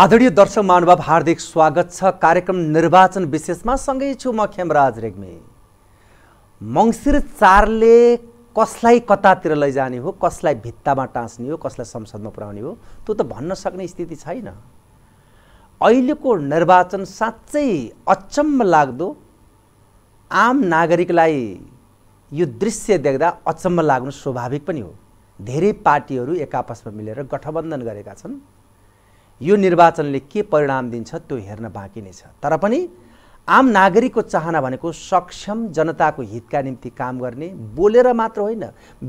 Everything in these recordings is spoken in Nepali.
आदरणीय दर्शक महानुभाव हार्दिक स्वागत छ कार्यक्रम निर्वाचन विशेषमा सँगै छु म खेमराज रेग्मी मङ्सिर चारले कसलाई कतातिर लैजाने हो कसलाई भित्तामा टाँस्ने हो कसलाई संसदमा पुर्याउने हो त्यो त भन्न सक्ने स्थिति छैन अहिलेको निर्वाचन साँच्चै अचम्म लाग्दो आम नागरिकलाई यो दृश्य देख्दा अचम्म लाग्नु स्वाभाविक पनि हो धेरै पार्टीहरू एकापसमा मिलेर गठबन्धन गरेका छन् यो निर्वाचनले के परिणाम दिन्छ त्यो हेर्न बाँकी नै छ तर पनि आम नागरिकको चाहना भनेको सक्षम जनताको हितका निम्ति काम गर्ने बोलेर मात्र होइन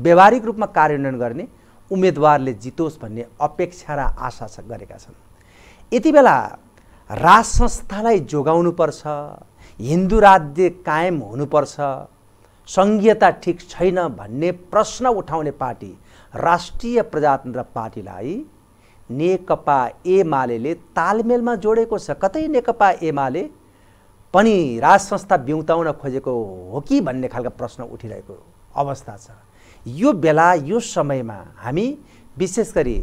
व्यावहारिक रूपमा कार्यान्वयन गर्ने उम्मेदवारले जितोस् भन्ने अपेक्षा र आशा गरेका छन् यति बेला राज संस्थालाई जोगाउनुपर्छ हिन्दू राज्य कायम हुनुपर्छ सङ्घीयता ठिक छैन भन्ने प्रश्न उठाउने पार्टी राष्ट्रिय प्रजातन्त्र पार्टीलाई नेकपा एमाले तालमेलमा जोडेको छ कतै नेकपा एमाले पनि राज संस्था बिउताउन खोजेको हो कि भन्ने खालको प्रश्न उठिरहेको अवस्था छ यो बेला यो समयमा हामी विशेष गरी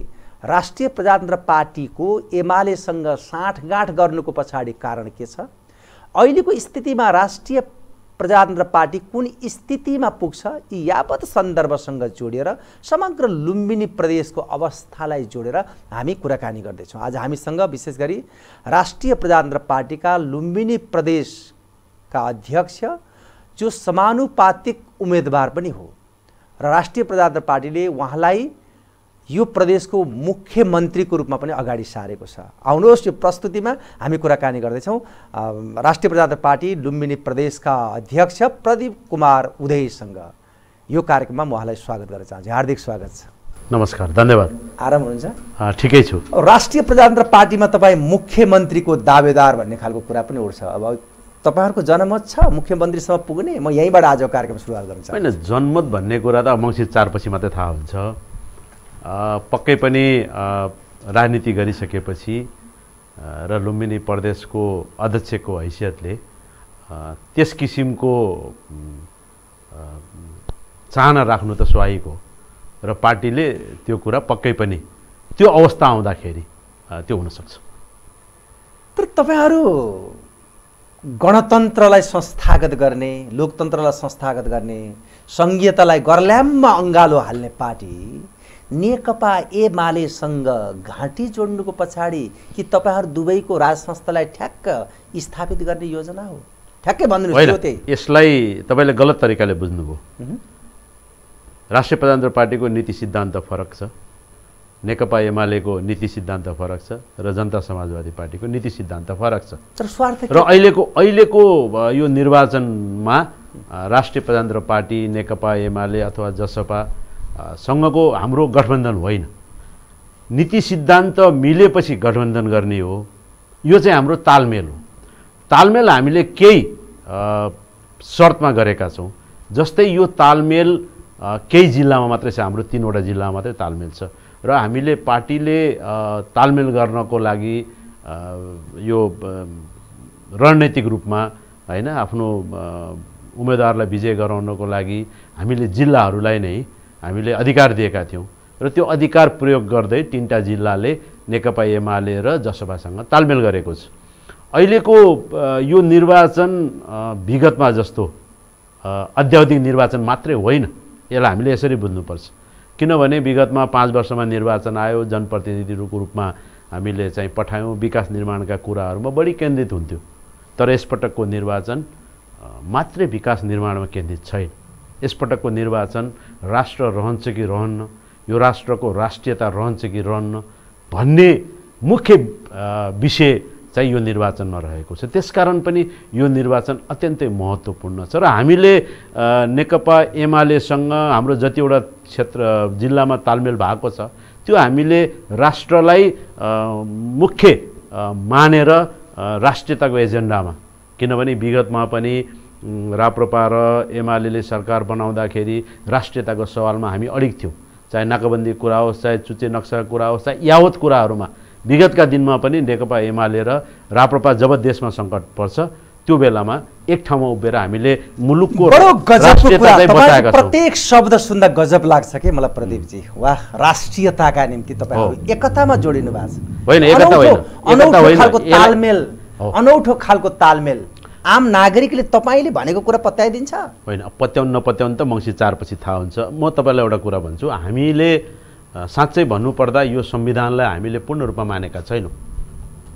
राष्ट्रिय प्रजातन्त्र पार्टीको एमालेसँग साँठगाँठ गर्नुको पछाडि कारण के छ अहिलेको स्थितिमा राष्ट्रिय प्रजातन्त्र पार्टी कुन स्थितिमा पुग्छ यी यावत सन्दर्भसँग जोडेर समग्र लुम्बिनी प्रदेशको अवस्थालाई जोडेर हामी कुराकानी गर्दैछौँ आज हामीसँग विशेष गरी राष्ट्रिय प्रजातन्त्र पार्टीका लुम्बिनी प्रदेशका अध्यक्ष जो समानुपातिक उम्मेदवार पनि हो र राष्ट्रिय प्रजातन्त्र पार्टीले उहाँलाई यो प्रदेशको मुख्यमन्त्रीको रूपमा पनि अगाडि सारेको छ आउनुहोस् यो प्रस्तुतिमा हामी कुराकानी गर्दैछौँ राष्ट्रिय प्रजातन्त्र पार्टी लुम्बिनी प्रदेशका अध्यक्ष प्रदीप कुमार उदयसँग यो कार्यक्रममा म उहाँलाई स्वागत गर्न चाहन्छु हार्दिक स्वागत छ नमस्कार धन्यवाद आराम हुनुहुन्छ ठिकै छु राष्ट्रिय प्रजातन्त्र पार्टीमा तपाईँ मुख्यमन्त्रीको दावेदार भन्ने खालको कुरा पनि उठ्छ अब तपाईँहरूको जनमत छ मुख्यमन्त्रीसम्म पुग्ने म यहीँबाट आजको कार्यक्रम सुरुवात गर्न होइन जनमत भन्ने कुरा त मङ्सिर चारपछि मात्रै थाहा हुन्छ पक्कै पनि राजनीति गरिसकेपछि र लुम्बिनी प्रदेशको अध्यक्षको हैसियतले त्यस किसिमको चाहना राख्नु त स्वाभाविक हो र पार्टीले त्यो कुरा पक्कै पनि त्यो अवस्था आउँदाखेरि त्यो हुनसक्छ तर तपाईँहरू गणतन्त्रलाई संस्थागत गर्ने लोकतन्त्रलाई संस्थागत गर्ने सङ्घीयतालाई गर्ल्याम्मा अङ्गालो हाल्ने पार्टी नेकपा एमालेसँग घाँटी जोड्नुको पछाडि कि तपाईँहरू दुवैको राज संस्थालाई ठ्याक्क स्थापित गर्ने योजना हो ठ्याक्कै भनिदिनु यसलाई तपाईँले गलत तरिकाले बुझ्नुभयो राष्ट्रिय प्रजातन्त्र पार्टीको नीति सिद्धान्त फरक छ नेकपा एमालेको नीति सिद्धान्त फरक छ र जनता समाजवादी पार्टीको नीति सिद्धान्त फरक छ तर स्वार्थ र अहिलेको अहिलेको यो निर्वाचनमा राष्ट्रिय प्रजातन्त्र पार्टी नेकपा एमाले अथवा जसपा सँगको हाम्रो गठबन्धन होइन नीति सिद्धान्त मिलेपछि गठबन्धन गर्ने हो यो चाहिँ हाम्रो तालमेल हो तालमेल हामीले केही शर्तमा गरेका छौँ जस्तै यो तालमेल केही जिल्लामा मात्रै छ हाम्रो तिनवटा जिल्लामा मात्रै तालमेल छ र हामीले पार्टीले तालमेल गर्नको लागि यो रणनैतिक रूपमा होइन आफ्नो उम्मेदवारलाई विजय गराउनको लागि हामीले जिल्लाहरूलाई नै हामीले अधिकार दिएका थियौँ र त्यो अधिकार प्रयोग गर्दै तिनवटा जिल्लाले नेकपा एमाले र जसपासँग तालमेल गरेको छ अहिलेको यो निर्वाचन विगतमा जस्तो अध्यावधिक निर्वाचन मात्रै होइन यसलाई हामीले यसरी बुझ्नुपर्छ किनभने विगतमा पाँच वर्षमा निर्वाचन आयो जनप्रतिनिधिहरूको रूपमा हामीले चाहिँ पठायौँ विकास निर्माणका कुराहरूमा बढी केन्द्रित हुन्थ्यो तर यसपटकको निर्वाचन मात्रै विकास निर्माणमा केन्द्रित छैन यसपटकको निर्वाचन राष्ट्र रहन्छ कि रहन्न यो राष्ट्रको राष्ट्रियता रहन्छ कि रहन्न भन्ने मुख्य विषय चाहिँ यो निर्वाचनमा रहेको छ त्यसकारण पनि यो निर्वाचन अत्यन्तै महत्त्वपूर्ण छ र हामीले नेकपा एमालेसँग हाम्रो जतिवटा क्षेत्र जिल्लामा तालमेल भएको छ त्यो हामीले राष्ट्रलाई मुख्य मानेर राष्ट्रियताको एजेन्डामा किनभने विगतमा पनि राप्रपा र एमाले सरकार बनाउँदाखेरि राष्ट्रियताको सवालमा हामी अडिक थियौँ चाहे नाकाबन्दी कुरा होस् चाहे चुच्चे नक्सा कुरा होस् चाहे यावत कुराहरूमा विगतका दिनमा पनि नेकपा एमाले र राप्रपा जब देशमा सङ्कट पर्छ त्यो बेलामा एक ठाउँमा उभिएर हामीले मुलुकको प्रत्येक शब्द सुन्दा गजब लाग्छ कि मलाई प्रदीपजी वा राष्ट्रियताका निम्ति तपाईँहरू एकतामा जोडिनु भएको छ होइन तालमेल अनौठो खालको तालमेल आम नागरिकले तपाईँले भनेको कुरा पत्याइदिन्छ होइन पत्याउनु नपत्याउनु त मङ्सिर चारपछि थाहा हुन्छ म तपाईँलाई एउटा कुरा भन्छु हामीले साँच्चै भन्नुपर्दा यो संविधानलाई हामीले पूर्ण रूपमा मानेका छैनौँ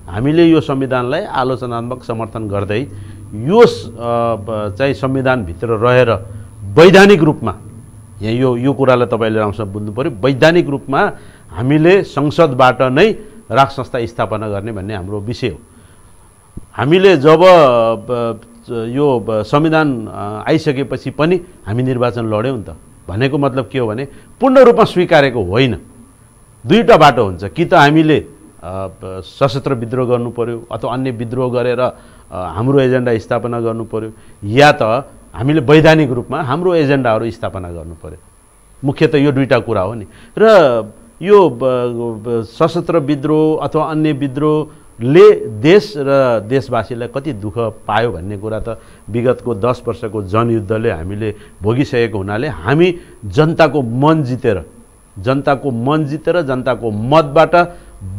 हामीले यो संविधानलाई आलोचनात्मक समर्थन गर्दै यो चाहिँ संविधानभित्र रहेर वैधानिक रूपमा यहाँ यो यो कुरालाई तपाईँले राम्रोसँग बुझ्नु पऱ्यो वैधानिक रूपमा हामीले संसदबाट नै राग संस्था स्थापना गर्ने भन्ने हाम्रो विषय हो हामीले जब यो संविधान आइसकेपछि पनि हामी निर्वाचन लड्यौँ नि त भनेको मतलब के हो भने पूर्ण रूपमा स्वीकारेको होइन दुईवटा बाटो हुन्छ कि त हामीले सशस्त्र विद्रोह गर्नु पऱ्यो अथवा अन्य विद्रोह गरेर हाम्रो एजेन्डा स्थापना गर्नु पऱ्यो या त हामीले वैधानिक रूपमा हाम्रो एजेन्डाहरू स्थापना गर्नु पऱ्यो मुख्य त यो दुईवटा कुरा हो नि र यो सशस्त्र विद्रोह अथवा अन्य विद्रोह ले देश र देशवासीलाई कति दुःख पायो भन्ने कुरा त विगतको दस वर्षको जनयुद्धले हामीले भोगिसकेको हुनाले हामी जनताको मन जितेर जनताको मन जितेर जनताको मतबाट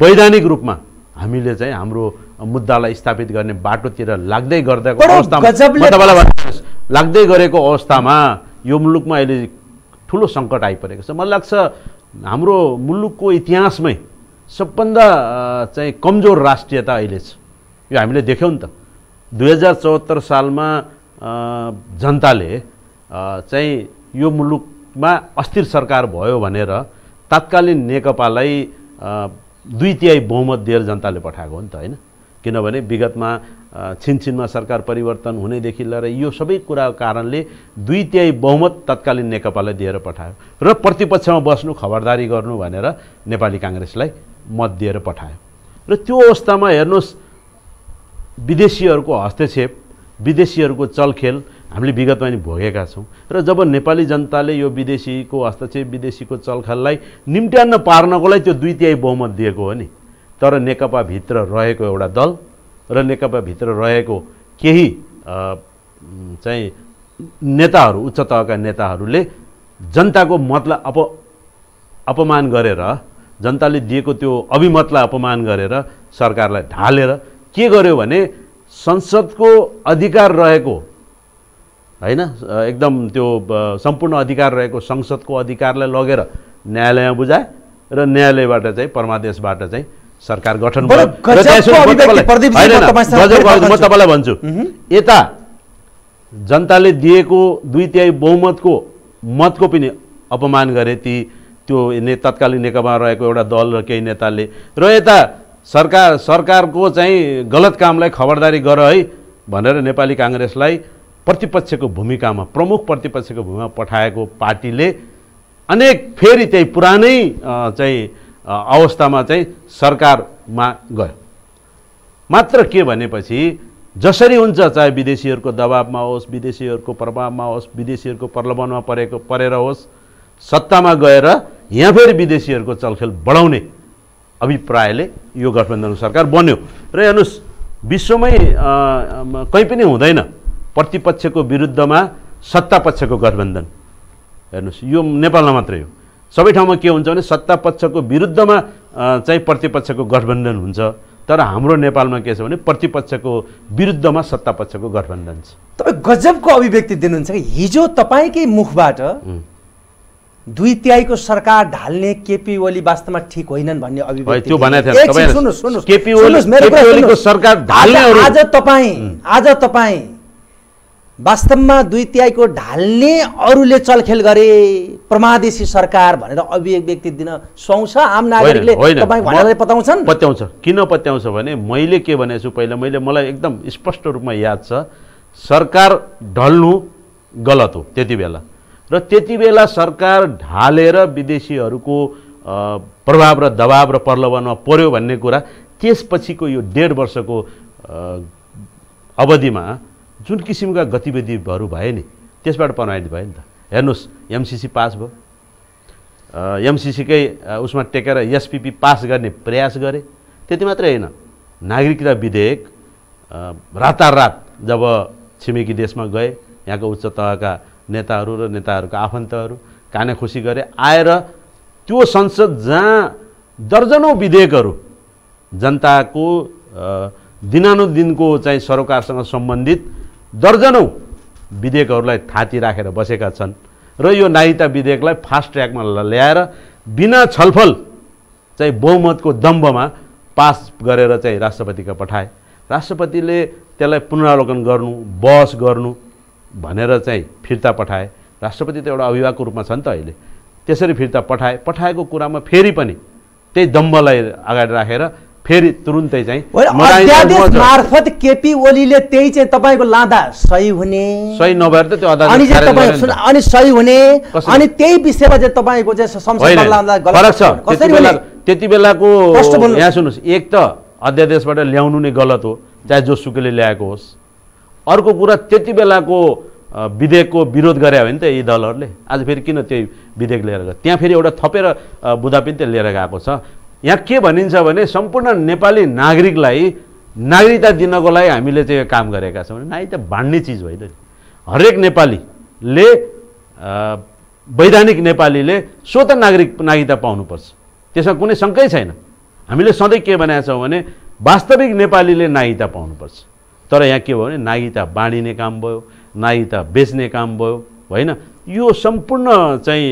वैधानिक रूपमा हामीले चाहिँ हाम्रो मुद्दालाई स्थापित गर्ने बाटोतिर लाग्दै गर्दाको अवस्थामा लाग्दै गरेको अवस्थामा यो मुलुकमा अहिले ठुलो सङ्कट आइपरेको छ मलाई लाग्छ हाम्रो मुलुकको इतिहासमै सबभन्दा चाहिँ कमजोर राष्ट्रियता अहिले छ यो हामीले देख्यौँ नि त दुई हजार चौहत्तर सालमा जनताले चाहिँ यो मुलुकमा अस्थिर सरकार भयो भनेर तात्कालीन नेकपालाई दुई तिहाई बहुमत दिएर जनताले पठाएको हो नि त होइन किनभने विगतमा छिनछिनमा सरकार परिवर्तन हुनेदेखि लिएर यो सबै कुराको कारणले दुई तिहाई बहुमत तत्कालीन नेकपालाई दिएर पठायो र प्रतिपक्षमा बस्नु खबरदारी गर्नु भनेर नेपाली काङ्ग्रेसलाई मत दिएर पठायो र त्यो अवस्थामा हेर्नुहोस् विदेशीहरूको हस्तक्षेप विदेशीहरूको चलखेल हामीले विगतमा नि भोगेका छौँ र जब नेपाली जनताले यो विदेशीको हस्तक्षेप विदेशीको चलखेललाई निम्ट्यान्न पार्नको लागि त्यो दुई तिहाई बहुमत दिएको हो नि तर नेकपाभित्र रहेको एउटा दल र नेकपाभित्र रहेको केही चाहिँ नेताहरू उच्च तहका नेताहरूले जनताको मतलाई अप अपमान गरेर जनताले दिएको त्यो अभिमतलाई अपमान गरेर सरकारलाई ढालेर के गर्यो भने संसदको अधिकार रहेको होइन एकदम त्यो सम्पूर्ण अधिकार रहेको संसदको अधिकारलाई लगेर न्यायालयमा बुझाए र न्यायालयबाट चाहिँ परमादेशबाट चाहिँ सरकार गठन भयो म तपाईँलाई भन्छु यता जनताले दिएको दुई तिहाई बहुमतको मतको पनि अपमान गरे ती त्यो ने तत्कालीन नेकपामा रहेको एउटा दल र केही नेताले र यता सरकार सरकारको चाहिँ गलत कामलाई खबरदारी गर है भनेर नेपाली काङ्ग्रेसलाई प्रतिपक्षको भूमिकामा प्रमुख प्रतिपक्षको भूमिकामा पठाएको पार्टीले अनेक फेरि चाहिँ पुरानै चाहिँ अवस्थामा चाहिँ सरकारमा गयो मात्र के भनेपछि जसरी हुन्छ चाहे विदेशीहरूको दबावमा होस् विदेशीहरूको प्रभावमा होस् विदेशीहरूको प्रलोभनमा परेको परेर होस् सत्तामा गएर यहाँ फेरि विदेशीहरूको चलखेल बढाउने अभिप्रायले यो गठबन्धन सरकार बन्यो र हेर्नुहोस् विश्वमै कहीँ पनि हुँदैन प्रतिपक्षको विरुद्धमा सत्तापक्षको गठबन्धन हेर्नुहोस् यो नेपालमा मात्रै हो सबै ठाउँमा के हुन्छ भने सत्तापक्षको विरुद्धमा चाहिँ प्रतिपक्षको गठबन्धन हुन्छ तर हाम्रो नेपालमा के छ भने प्रतिपक्षको विरुद्धमा सत्तापक्षको गठबन्धन छ तपाईँ गजबको अभिव्यक्ति दिनुहुन्छ कि हिजो तपाईँकै मुखबाट दुई तिहाईको सरकार ढाल्ने केपी ओली वास्तवमा ठिक होइनन् भन्ने आज तपाईँ आज तपाईँ वास्तवमा दुई तिहाईको ढाल्ने अरूले चलखेल गरे प्रमादेशी सरकार भनेर अभिव्यक्ति दिन सुहाउँछ आम नागरिकले पत्याउँछन् पत्याउँछ किन पत्याउँछ भने मैले के भनेको छु पहिला मैले मलाई एकदम स्पष्ट रूपमा याद छ सरकार ढल्नु गलत हो त्यति बेला र त्यति बेला सरकार ढालेर विदेशीहरूको प्रभाव र दबाव र प्रलोभनमा पर्यो भन्ने कुरा त्यसपछिको यो डेढ वर्षको अवधिमा जुन किसिमका गतिविधिहरू भए नि त्यसबाट प्रमाणित भयो नि त हेर्नुहोस् एमसिसी पास भयो एमसिसीकै उसमा टेकेर एसपिपी पास गर्ने प्रयास गरे त्यति मात्रै होइन नागरिकता विधेयक रातारात जब छिमेकी देशमा गए यहाँको उच्च तहका नेताहरू र नेताहरूको आफन्तहरू काने खुसी गरे आएर त्यो संसद जहाँ दर्जनौ विधेयकहरू जनताको दिनानुदिनको चाहिँ सरोकारसँग सम्बन्धित दर्जनौ विधेयकहरूलाई थाती राखेर बसेका छन् र यो नागरिकता विधेयकलाई फास्ट ट्र्याकमा ल्याएर बिना छलफल चाहिँ बहुमतको दम्बमा पास गरेर चाहिँ राष्ट्रपतिका पठाए राष्ट्रपतिले त्यसलाई पुनरावलोकन गर्नु बहस गर्नु भनेर चाहिँ फिर्ता पठाए राष्ट्रपति त एउटा अभिभावकको रूपमा छन् त अहिले त्यसरी फिर्ता पठाए पठाएको कुरामा फेरि पनि त्यही दम्बलाई अगाडि राखेर फेरि तुरुन्तै चाहिँ मार्फत केपी ओलीले त्यही चाहिँ तपाईँको लाँदा सही हुने सही नभएर त त्यो अदालत अनि सही हुने अनि त्यही विषयमा चाहिँ तपाईँको चाहिँ लाँदा फरक छ त्यति बेलाको यहाँ सुन्नुहोस् एक त अध्यादेशबाट ल्याउनु नै गलत हो चाहे जोसुकैले ल्याएको होस् अर्को कुरा त्यति बेलाको विधेयकको विरोध गरे हो नि त यी दलहरूले आज फेरि किन त्यही विधेयक लिएर गयो त्यहाँ फेरि एउटा थपेर बुदा पनि त्यहाँ लिएर गएको छ यहाँ के भनिन्छ भने सम्पूर्ण नेपाली नागरिकलाई नागरिकता दिनको लागि हामीले चाहिँ यो काम गरेका छौँ नागरिकता बाँड्ने चिज होइन नि हरेक नेपालीले वैधानिक नेपालीले स्वत नागरिक नागरिकता पाउनुपर्छ त्यसमा कुनै शङ्कै छैन हामीले सधैँ के छौँ भने वास्तविक नेपालीले नागरिकता पाउनुपर्छ तर यहाँ के भयो भने नागिता बाँडिने काम भयो नागिता बेच्ने काम भयो होइन यो सम्पूर्ण चाहिँ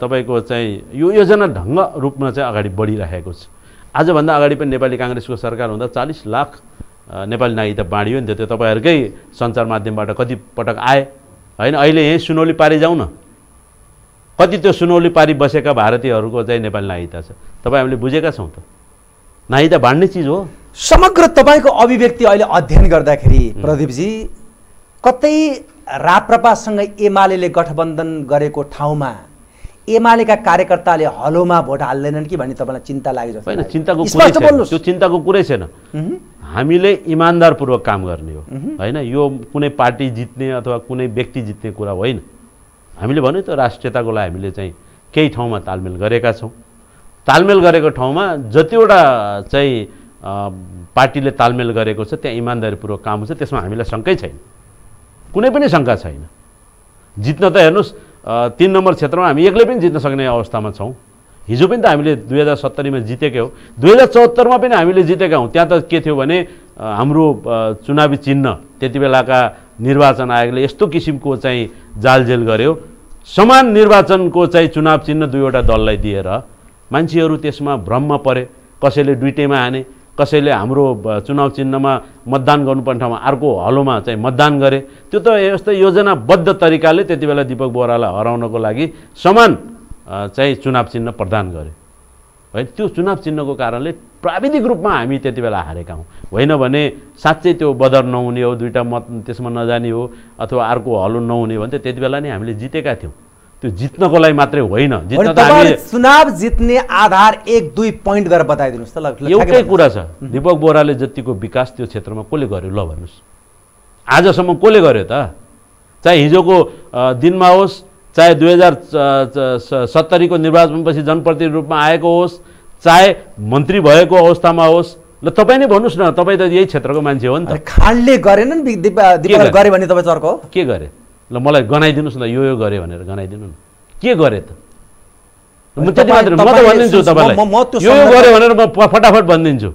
तपाईँको चाहिँ यो योजना ढङ्ग रूपमा चाहिँ अगाडि बढिरहेको छ आजभन्दा अगाडि पनि नेपाली काङ्ग्रेसको सरकार हुँदा चालिस लाख नेपाली नागरिकता बाँडियो नि त्यो तपाईँहरूकै सञ्चार माध्यमबाट कतिपटक आए होइन अहिले यहीँ सुनौली पारी जाउँ न कति त्यो सुनौली पारि बसेका भारतीयहरूको चाहिँ नेपाली नागरिकता छ तपाईँ हामीले बुझेका छौँ त नागरिकता बाँड्ने चिज हो समग्र तपाईँको अभिव्यक्ति अहिले अध्ययन गर्दाखेरि प्रदीपजी कतै राप्रपासँग एमाले गठबन्धन गरेको ठाउँमा एमालेका कार्यकर्ताले हलोमा भोट हाल्दैनन् कि भन्ने तपाईँलाई चिन्ता लाग्यो होइन चिन्ताको त्यो चिन्ताको कुरै छैन हामीले इमान्दारपूर्वक काम गर्ने हो होइन यो कुनै पार्टी जित्ने अथवा कुनै व्यक्ति जित्ने कुरा होइन हामीले भन्यो त राष्ट्रियताको लागि हामीले चाहिँ केही ठाउँमा तालमेल गरेका छौँ तालमेल गरेको ठाउँमा जतिवटा चाहिँ पार्टीले तालमेल गरेको छ त्यहाँ इमान्दारीपूर्वक काम हुन्छ त्यसमा हामीलाई शङ्कै छैन कुनै पनि शङ्का छैन जित्न त हेर्नुहोस् तिन नम्बर क्षेत्रमा हामी एक्लै पनि जित्न सक्ने अवस्थामा छौँ हिजो पनि त हामीले दुई हजार सत्तरीमा जितेकै हो दुई हजार चौहत्तरमा पनि हामीले जितेका हौँ त्यहाँ त के थियो भने हाम्रो चुनावी चिन्ह त्यति बेलाका निर्वाचन आयोगले यस्तो किसिमको चाहिँ जालजेल गर्यो समान निर्वाचनको चाहिँ चुनाव चिन्ह दुईवटा दललाई दिएर मान्छेहरू त्यसमा भ्रममा परे कसैले दुइटैमा हाने कसैले हाम्रो चुनाव चिन्हमा मतदान गर्नुपर्ने ठाउँमा अर्को हलोमा चाहिँ मतदान गरे त्यो त यस्तै योजनाबद्ध तरिकाले त्यति बेला दिपक बोरालाई हराउनको लागि समान चाहिँ चुनाव चिन्ह प्रदान गरे है त्यो चुनाव चिन्हको कारणले प्राविधिक रूपमा हामी त्यति बेला हारेका हौँ होइन भने साँच्चै त्यो बदर नहुने हो दुईवटा मत त्यसमा नजाने हो अथवा अर्को हलो नहुने हो भने त त्यति बेला नै हामीले जितेका थियौँ त्यो जित्नको लागि मात्रै होइन चुनाव जित्ने आधार एक दुई पोइन्ट गरेर बताइदिनुहोस् त एउटै कुरा छ दिपक बोराले जतिको विकास त्यो क्षेत्रमा कसले गर्यो ल भन्नुहोस् आजसम्म कसले गर्यो त चाहे हिजोको दिनमा होस् चाहे दुई हजार सत्तरीको निर्वाचनपछि जनप्रतिनिधि रूपमा आएको होस् चाहे मन्त्री भएको अवस्थामा होस् ल तपाईँ नै भन्नुहोस् न तपाईँ त यही क्षेत्रको मान्छे हो नि त खालले गरेन नि गरे भने तपाईँ चर्को के गरे ल मलाई गनाइदिनुहोस् न यो यो गरेँ भनेर गनाइदिनु न के गरेँ त म त्यति मात्र म त भनिदिन्छु तपाईँलाई यो गरेँ भनेर म फटाफट भनिदिन्छु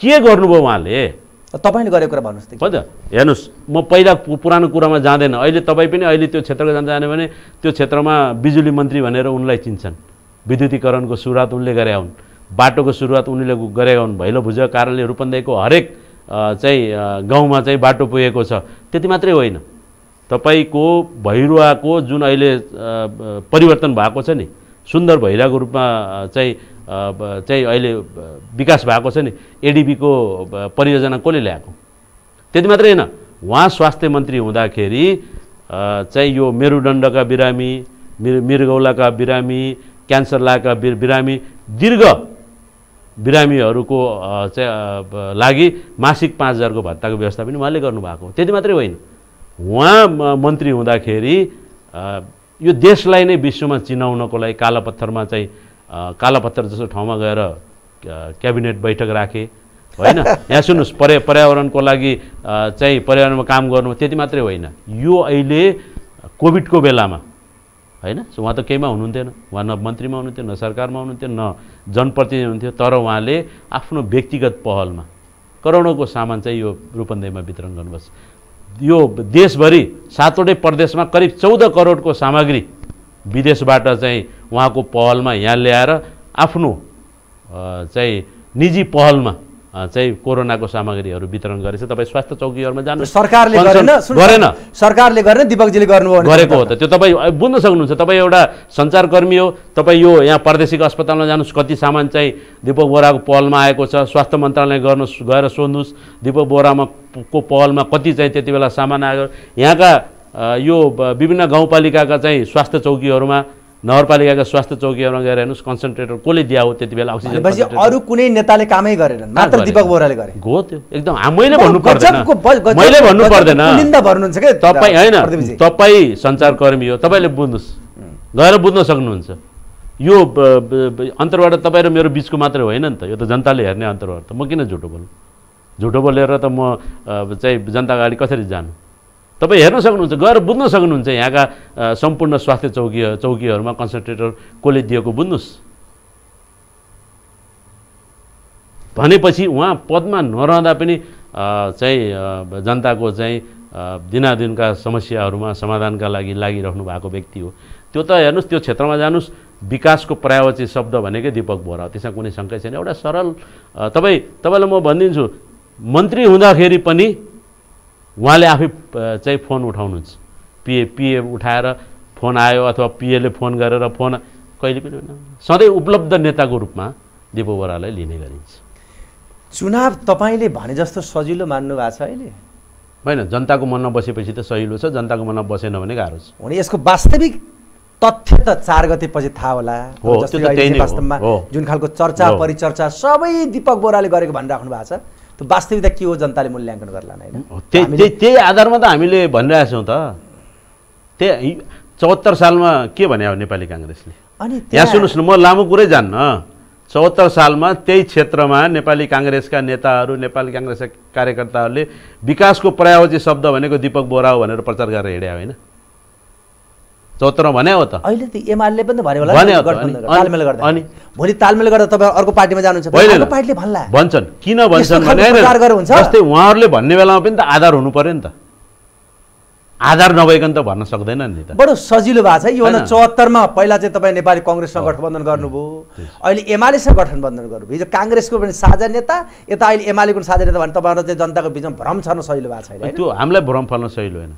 के गर्नुभयो उहाँले तपाईँले गरेको कुरा भन्नुहोस् त हेर्नुहोस् म पहिला पुरानो कुरामा जाँदैन अहिले तपाईँ पनि अहिले त्यो क्षेत्रको जान जाने भने त्यो क्षेत्रमा बिजुली मन्त्री भनेर उनलाई चिन्छन् विद्युतीकरणको सुरुवात उनले गरे हुन् बाटोको सुरुवात उनले गरे हुन् भैलो भुजेको कारणले रूपन्देहीको हरेक चाहिँ गाउँमा चाहिँ बाटो पुगेको छ त्यति मात्रै होइन तपाईँको भैरुवाको जुन अहिले परिवर्तन भएको छ नि सुन्दर भैरुवाको रूपमा चाहिँ चाहिँ अहिले विकास भएको छ नि एडिबीको परियोजना कसले ल्याएको त्यति मात्रै होइन उहाँ स्वास्थ्य मन्त्री हुँदाखेरि चाहिँ यो मेरुदण्डका बिरामी मिर मृगौलाका बिरामी क्यान्सर लागेका बिर बिरामी दीर्घ बिरामीहरूको चाहिँ लागि मासिक पाँच हजारको भत्ताको व्यवस्था पनि उहाँले गर्नुभएको त्यति मात्रै होइन उहाँ मन्त्री हुँदाखेरि यो देशलाई नै विश्वमा चिनाउनको लागि कालापत्थरमा चाहिँ कालापत्थर जस्तो ठाउँमा गएर क्याबिनेट बैठक राखे होइन यहाँ सुन्नुहोस् पर्या पर्यावरणको लागि चाहिँ पर्यावरणमा काम गर्नु त्यति मात्रै होइन यो अहिले कोभिडको बेलामा होइन उहाँ त केहीमा हुनुहुन्थेन उहाँ न मन्त्रीमा हुनुहुन्थ्यो न सरकारमा हुनुहुन्थ्यो न जनप्रतिनिधि हुनुहुन्थ्यो तर उहाँले आफ्नो व्यक्तिगत पहलमा करोडौँको सामान चाहिँ यो रूपन्देहीमा वितरण गर्नुपर्छ यो देशभरि सातवटै प्रदेशमा करिब चौध करोडको सामग्री विदेशबाट चाहिँ उहाँको पहलमा यहाँ ल्याएर आफ्नो चाहिँ निजी पहलमा चाहिँ कोरोनाको सामग्रीहरू वितरण गरेछ तपाईँ स्वास्थ्य चौकीहरूमा जानु सरकारले गरेन गरेन सरकारले गरेन दिपकजीले गर्नुभयो गरेको हो त त्यो तपाईँ बुझ्न सक्नुहुन्छ तपाईँ एउटा सञ्चारकर्मी हो तपाईँ यो यहाँ प्रादेशिक अस्पतालमा जानुहोस् कति सामान चाहिँ दिपक बोराको पहलमा आएको छ स्वास्थ्य मन्त्रालय गर्नु गएर सोध्नुहोस् दिपक बोरामा को पहलमा कति चाहिँ त्यति बेला सामान आयो यहाँका यो विभिन्न गाउँपालिकाका चाहिँ स्वास्थ्य चौकीहरूमा नगरपालिकाको स्वास्थ्य चौकीहरूमा गएर हेर्नुहोस् कन्सन्ट्रेटर कसले दिया हो त्यति बेला अक्सिजन अरू कुनै नेताले कामै गरेन मात्र दिपक बोराले गरे हो त्यो एकदम मैले भन्नु पर्दैन मैले भन्नु पर्दैन भन्नुहुन्छ कि तपाईँ होइन तपाईँ सञ्चारकर्मी हो तपाईँले बुझ्नुहोस् गएर बुझ्न सक्नुहुन्छ यो अन्तर्बाट तपाईँ र मेरो बिचको मात्रै होइन नि त यो त जनताले हेर्ने अन्तर्बाट त म किन झुटो बोल्नु झुटो बोलेर त म चाहिँ जनताको अगाडि कसरी जानु तपाईँ हेर्न सक्नुहुन्छ गएर बुझ्न सक्नुहुन्छ यहाँका सम्पूर्ण स्वास्थ्य चौकी चौकीहरूमा कन्सन्ट्रेटर कसले दिएको बुझ्नुहोस् भनेपछि उहाँ पदमा नरहँदा पनि चाहिँ जनताको चाहिँ दिनादिनका समस्याहरूमा समाधानका लागि लागिरहनु भएको व्यक्ति हो त्यो त हेर्नुहोस् त्यो क्षेत्रमा जानुहोस् विकासको प्रायोची शब्द भनेकै दिपक बोरा त्यसमा कुनै शङ्कै छैन एउटा सरल तपाईँ तपाईँलाई म भनिदिन्छु मन्त्री हुँदाखेरि पनि उहाँले आफै चाहिँ फोन उठाउनुहुन्छ पिए पिए उठाएर फोन आयो अथवा पिएले फोन गरेर फोन कहिले पनि होइन सधैँ उपलब्ध नेताको रूपमा दिपो बोरालाई लिने गरिन्छ चुनाव तपाईँले भने जस्तो सजिलो मान्नु भएको छ अहिले होइन जनताको मनमा बसेपछि त सजिलो छ जनताको मनमा बसेन भने गाह्रो छ भने यसको वास्तविक तथ्य त चार गतेपछि थाहा होला वास्तवमा जुन खालको चर्चा परिचर्चा सबै दिपक बोराले गरेको भनिराख्नु भएको छ त्यो वास्तविकता के हो जनताले मूल्याङ्कन गर्ला होइन त्यही आधारमा त हामीले भनिरहेछौँ त त्यही चौहत्तर सालमा के भन्यो नेपाली काङ्ग्रेसले अनि यहाँ सुन्नुहोस् न म लामो कुरै जान्न चौहत्तर सालमा त्यही क्षेत्रमा नेपाली काङ्ग्रेसका नेताहरू नेपाली काङ्ग्रेसका कार्यकर्ताहरूले विकासको प्रायोजी शब्द भनेको दिपक बोरा हो भनेर प्रचार गरेर हिँड्यो होइन चौतर भने हो त अहिले त एमआरले पनि भन्यो होला तालमेल गर्दा अनि भोलि तालमेल गर्दा तपाईँ अर्को पार्टीमा जानुहुन्छ पार्टीले भन्ला भन्छन् किन भन्छन् जस्तै उहाँहरूले भन्ने बेलामा पनि त आधार हुनु पर्यो नि त आधार नभइकन त भन्न सक्दैन नि त बडो सजिलो भएको छ योभन्दा चौहत्तरमा पहिला चाहिँ तपाईँ नेपाली कङ्ग्रेससँग गठबन्धन गर्नुभयो अहिले एमालेसँग गठबन्धन गर्नुभयो हिजो काङ्ग्रेसको पनि साझा नेता यता अहिले एमालेको साझा नेता भने तपाईँहरू चाहिँ जनताको बिचमा भ्रम छर्न सजिलो भएको छैन त्यो हामीलाई भ्रम फल्न सजिलो होइन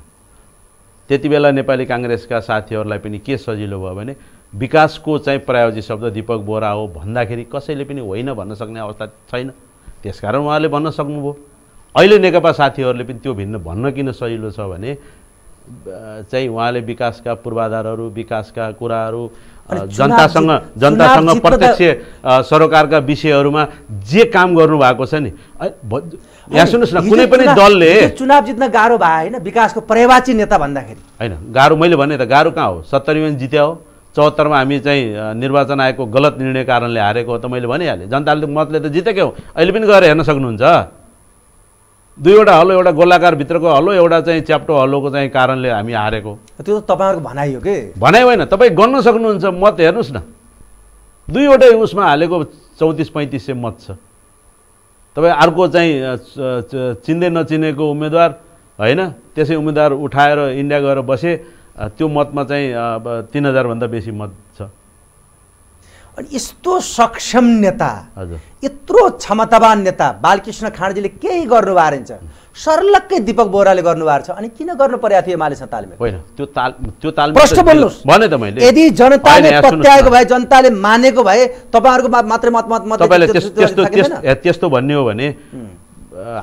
त्यति बेला नेपाली काङ्ग्रेसका साथीहरूलाई पनि के सजिलो भयो भने विकासको चाहिँ प्रायोजित शब्द दिपक बोरा हो भन्दाखेरि कसैले पनि होइन भन्न सक्ने अवस्था छैन त्यसकारण उहाँले भन्न सक्नुभयो अहिले नेकपा साथीहरूले पनि त्यो भिन्न भन्न किन सजिलो छ भने चाहिँ उहाँले विकासका पूर्वाधारहरू विकासका कुराहरू जनतासँग जनतासँग प्रत्यक्ष सरकारका विषयहरूमा जे काम गर्नुभएको छ नि यहाँ सुन्नुहोस् न कुनै पनि दलले चुनाव जित्न गाह्रो भयो होइन विकासको पर्यावाची नेता भन्दाखेरि होइन गाह्रो मैले भने त गाह्रो कहाँ हो सत्तरीमा जित्या हो चौहत्तरमा हामी चाहिँ निर्वाचन आयोगको गलत निर्णय कारणले हारेको त मैले भनिहालेँ जनताले मतले त जितेकै हो अहिले पनि गएर हेर्न सक्नुहुन्छ दुईवटा हलो एउटा गोलाकार भित्रको हलो एउटा चाहिँ च्याप्टो हलोको चाहिँ कारणले हामी हारेको त्यो त तपाईँहरूको भनाइ हो कि भनाइ होइन तपाईँ गर्न सक्नुहुन्छ मत हेर्नुहोस् न दुईवटै उसमा हालेको चौतिस पैँतिस सय मत छ तपाईँ अर्को चाहिँ चिन्दै नचिनेको उम्मेदवार होइन त्यसै उम्मेदवार उठाएर इन्डिया गएर बसे त्यो मतमा चाहिँ तिन हजारभन्दा बेसी मत अनि यस्तो सक्षम नेता यत्रो क्षमतावान नेता बालकृष्ण खाँडजीले केही गर्नु रहेछ सर्लक्कै दिपक बोराले गर्नुभएको छ अनि किन गर्नु परेको थियो एमालेसँग तालमेल होइन त्यो ताल त्यो ताल प्रश्न बोल्नुहोस् भने त मैले यदि जनताले पत्याएको भए जनताले मानेको भए तपाईँहरूको मात्रै मत मत मत त्यस्तो भन्ने हो भने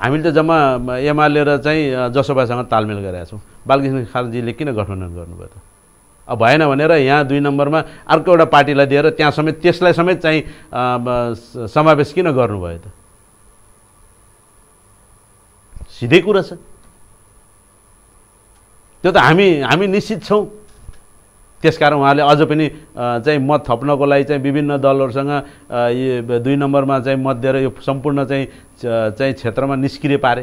हामीले त जम्मा एमाले र चाहिँ जसोभासँग तालमेल गरेका छौँ बालकृष्ण खाँडजीले किन गठबन्धन गर्नुभयो त भएन भनेर यहाँ दुई नम्बरमा अर्को एउटा पार्टीलाई दिएर त्यहाँ समेत त्यसलाई समेत चाहिँ समावेश किन गर्नुभयो त सिधै कुरा छ त्यो त हामी हामी निश्चित छौँ त्यसकारण उहाँले अझ पनि चाहिँ मत थप्नको लागि चाहिँ विभिन्न दलहरूसँग यो दुई नम्बरमा चाहिँ मत दिएर यो सम्पूर्ण चाहिँ चाहिँ क्षेत्रमा निष्क्रिय पारे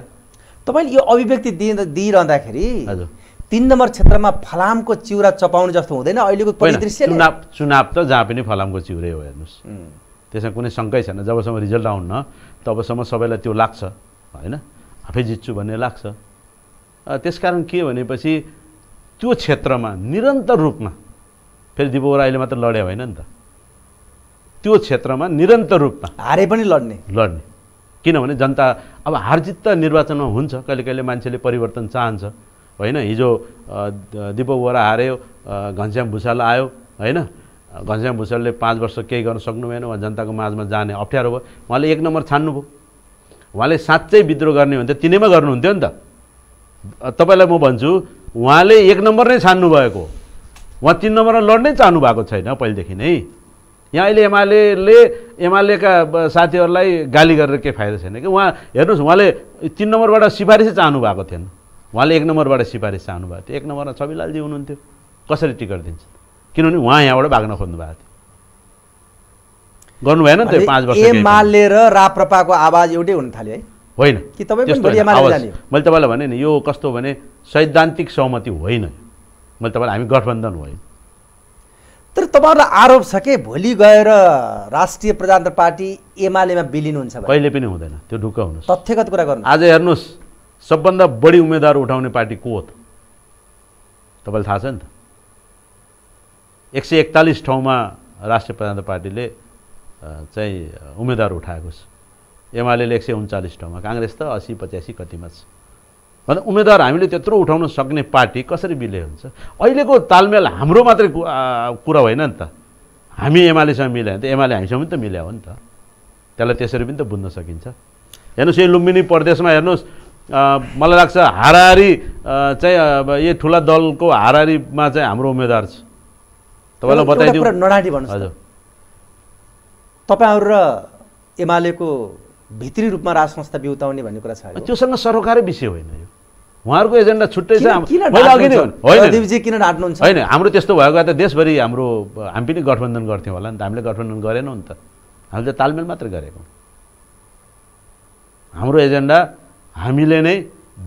तपाईँले यो अभिव्यक्ति दिइरहँदाखेरि हजुर तिन नम्बर क्षेत्रमा फलामको चिउरा चपाउने जस्तो हुँदैन अहिलेको परिदृश्य चुनाव चुनाव त जहाँ पनि फलामको चिउरै हो हेर्नुहोस् त्यसमा कुनै शङ्कै छैन जबसम्म रिजल्ट आउन्न तबसम्म सबैलाई त्यो लाग्छ होइन आफै जित्छु भन्ने लाग्छ त्यसकारण के भनेपछि त्यो क्षेत्रमा निरन्तर रूपमा फेरि अहिले मात्र लडे होइन नि त त्यो क्षेत्रमा निरन्तर रूपमा हारे पनि लड्ने लड्ने किनभने जनता अब हारजित त निर्वाचनमा हुन्छ कहिले कहिले मान्छेले परिवर्तन चाहन्छ होइन हिजो दिपक बोरा हार्यो घनश्याम भुषाल आयो होइन घनश्याम भुषालले पाँच वर्ष केही गर्न सक्नु भएन उहाँ जनताको माझमा जाने अप्ठ्यारो भयो उहाँले एक नम्बर छान्नुभयो उहाँले साँच्चै विद्रोह गर्ने हुन्थ्यो तिनैमा गर्नुहुन्थ्यो नि त तपाईँलाई म भन्छु उहाँले एक नम्बर नै छान्नु भएको उहाँ तिन नम्बरमा लड्नै चाहनु भएको छैन पहिलेदेखि नै यहाँ अहिले एमाले एमालेका साथीहरूलाई गाली गरेर केही फाइदा छैन कि उहाँ हेर्नुहोस् उहाँले तिन नम्बरबाट सिफारिसै चाहनु भएको थिएन उहाँले एक नम्बरबाट सिफारिस चाहनुभएको थियो एक नम्बरमा छविलालजी हुनुहुन्थ्यो कसरी टिकट दिन्छ किनभने उहाँ यहाँबाट भाग्न खोज्नु भएको थियो गर्नु भएन नि त्यो पाँच वर्ष एमाले र राप्रपाको आवाज एउटै हुन थाल्यो है होइन कि तपाईँ मैले तपाईँलाई भने नि यो कस्तो भने सैद्धान्तिक सहमति होइन मैले तपाईँलाई हामी गठबन्धन होइन तर तपाईँहरूलाई आरोप छ कि भोलि गएर राष्ट्रिय प्रजातन्त्र पार्टी एमालेमा बिलिनुहुन्छ कहिले पनि हुँदैन त्यो ढुक्क हुनु तथ्यगत कुरा गर्नु आज हेर्नुहोस् सबभन्दा बढी उम्मेदवार उठाउने पार्टी को हो त तपाईँलाई थाहा छ नि त एक सय एकतालिस ठाउँमा राष्ट्रिय प्रजातन्त्र पार्टीले चाहिँ उम्मेदवार उठाएको छ एमाले एक सय उन्चालिस ठाउँमा काङ्ग्रेस त असी पचासी कतिमा छ भन्दा उम्मेदवार हामीले त्यत्रो उठाउन सक्ने पार्टी कसरी विलय हुन्छ अहिलेको तालमेल हाम्रो मात्रै कुरा होइन नि त हामी एमालेसँग मिल्यो भने त एमाले हामीसँग पनि त मिल्या हो नि त त्यसलाई त्यसरी पनि त बुझ्न सकिन्छ हेर्नुहोस् यही लुम्बिनी प्रदेशमा हेर्नुहोस् मलाई लाग्छ हारारी चाहिँ अब यही ठुला दलको हारारीमा चाहिँ हाम्रो उम्मेदवार छ तपाईँलाई बताइदिउँ नडाँटी भन्नुहोस् हजुर तपाईँहरू र एमालेको भित्री रूपमा राज संस्था बिउताउने भन्ने कुरा छ त्योसँग सरोकारै विषय होइन यो उहाँहरूको एजेन्डा छुट्टै छ होइन हाम्रो त्यस्तो भएको त देशभरि हाम्रो हामी पनि गठबन्धन गर्थ्यौँ होला नि त हामीले गठबन्धन गरेनौँ नि त हामीले त तालमेल मात्र गरेको हाम्रो एजेन्डा हामीले नै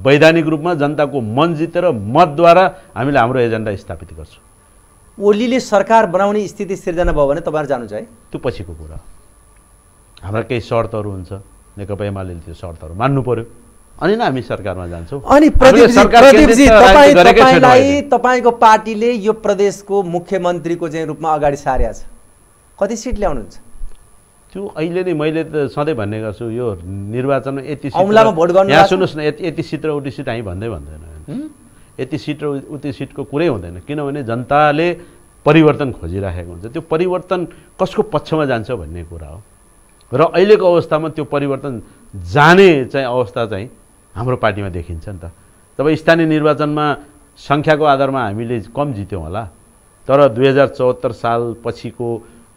वैधानिक रूपमा जनताको मन जितेर मतद्वारा हामीले हाम्रो एजेन्डा स्थापित गर्छौँ ओलीले सरकार बनाउने स्थिति सिर्जना भयो भने तपाईँहरू जानुहुन्छ है त्यो पछिको कुरा हाम्रा केही शर्तहरू हुन्छ नेकपा एमाले त्यो शर्तहरू मान्नु पर्यो अनि न हामी सरकारमा जान्छौँ अनि तपाईँको पार्टीले यो प्रदेशको मुख्यमन्त्रीको चाहिँ रूपमा अगाडि सारेको छ कति सिट ल्याउनुहुन्छ त्यो अहिले नै मैले त सधैँ भन्ने गर्छु यो निर्वाचनमा यति भोट गर्नु यहाँ सुन्नुहोस् न यति यति सिट र उति सिट हामी भन्दै भन्दैन यति सिट र उति सिटको कुरै हुँदैन किनभने जनताले परिवर्तन खोजिराखेको हुन्छ त्यो परिवर्तन कसको पक्षमा जान्छ भन्ने कुरा हो र अहिलेको अवस्थामा त्यो परिवर्तन जाने चाहिँ अवस्था चाहिँ हाम्रो पार्टीमा देखिन्छ नि त तब स्थानीय निर्वाचनमा सङ्ख्याको आधारमा हामीले कम जित्यौँ होला तर दुई हजार चौहत्तर सालपछिको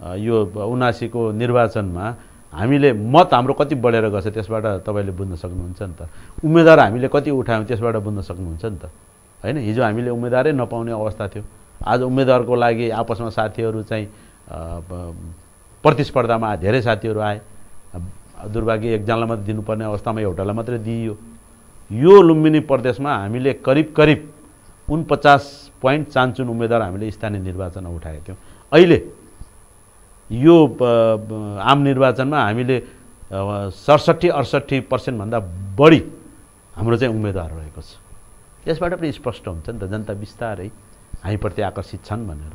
यो उनासीको निर्वाचनमा हामीले मत हाम्रो कति बढेर गएको त्यसबाट तपाईँले बुझ्न सक्नुहुन्छ नि त उम्मेदवार हामीले कति उठायौँ त्यसबाट बुझ्न सक्नुहुन्छ नि त होइन हिजो हामीले उम्मेदवारै नपाउने अवस्था थियो आज उम्मेदवारको लागि आपसमा साथीहरू चाहिँ प्रतिस्पर्धामा धेरै साथीहरू आए दुर्भाग्य एकजनालाई मात्रै दिनुपर्ने अवस्थामा एउटालाई मात्रै दिइयो यो लुम्बिनी प्रदेशमा हामीले करिब करिब उनपचास पोइन्ट चान्चुन उम्मेद्वार हामीले स्थानीय निर्वाचनमा उठाएका थियौँ अहिले यो आम निर्वाचनमा हामीले सडसट्ठी अडसट्ठी पर्सेन्टभन्दा बढी हाम्रो चाहिँ उम्मेदवार रहेको छ यसबाट पनि स्पष्ट हुन्छ नि त जनता बिस्तारै हामीप्रति आकर्षित छन् भनेर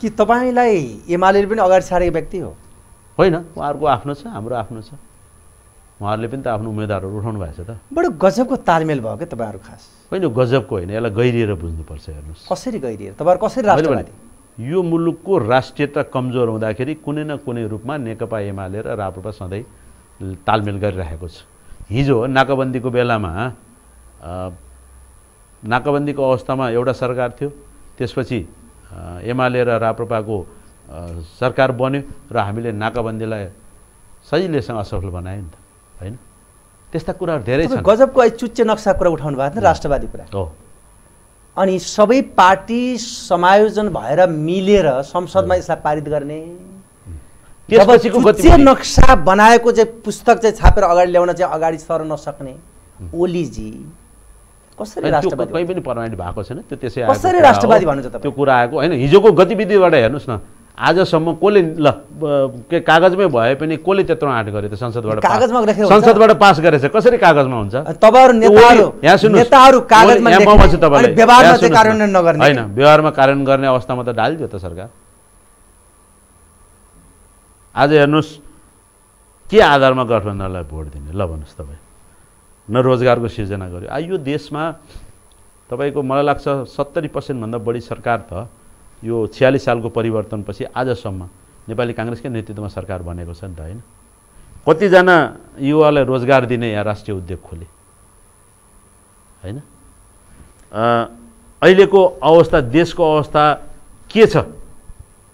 कि तपाईँलाई एमाले पनि अगाडि सारेको व्यक्ति हो होइन उहाँहरूको आफ्नो छ हाम्रो आफ्नो छ उहाँहरूले पनि त आफ्नो उम्मेदवारहरू उठाउनु भएको छ त बडो गजबको तालमेल भयो क्या तपाईँहरू खास होइन गजबको होइन यसलाई गहिरिएर बुझ्नुपर्छ हेर्नुहोस् कसरी गहिरिएर तपाईँहरू कसरी राष्ट्रवादी यो मुलुकको राष्ट्रियता कमजोर हुँदाखेरि कुनै न कुनै रूपमा नेकपा एमाले र राप्रपा सधैँ तालमेल गरिरहेको छ हिजो नाकाबन्दीको बेलामा नाकाबन्दीको अवस्थामा एउटा सरकार थियो त्यसपछि एमाले र राप्रपाको सरकार बन्यो र हामीले नाकाबन्दीलाई सजिलैसँग असफल बनायो नि त होइन त्यस्ता कुराहरू धेरै छन् गजबको चुच्चे नक्सा कुरा उठाउनु भएको थियो राष्ट्रवादी कुरा हो अनि सबै पार्टी समायोजन भएर मिलेर संसदमा यसलाई पारित गर्ने नक्सा बनाएको चाहिँ पुस्तक चाहिँ छापेर अगाडि ल्याउन चाहिँ अगाडि सर नसक्ने ओलीजी कसरी राष्ट्रवादी पनि पर्मानेन्ट भएको छैन त्यो त्यसै कसरी राष्ट्रवादी भन्नुहुन्छ त्यो कुरा आएको होइन हिजोको गतिविधिबाट हेर्नुहोस् न आजसम्म कसले ल के कागजमै भए पनि कसले त्यत्रो आँट गरे त संसदबाट संसदबाट पास गरेछ कसरी कागजमा हुन्छ होइन व्यवहारमा कारण गर्ने अवस्थामा त डालिदियो त सरकार आज हेर्नुहोस् के आधारमा गठबन्धनलाई भोट दिने ल भन्नुहोस् तपाईँ न रोजगारको सिर्जना गर्यो यो देशमा तपाईँको मलाई लाग्छ सत्तरी पर्सेन्टभन्दा बढी सरकार त यो छ्यालिस सालको परिवर्तनपछि आजसम्म नेपाली काङ्ग्रेसकै नेतृत्वमा सरकार बनेको छ नि त होइन कतिजना युवालाई रोजगार दिने यहाँ राष्ट्रिय उद्योग खोले होइन अहिलेको अवस्था देशको अवस्था के छ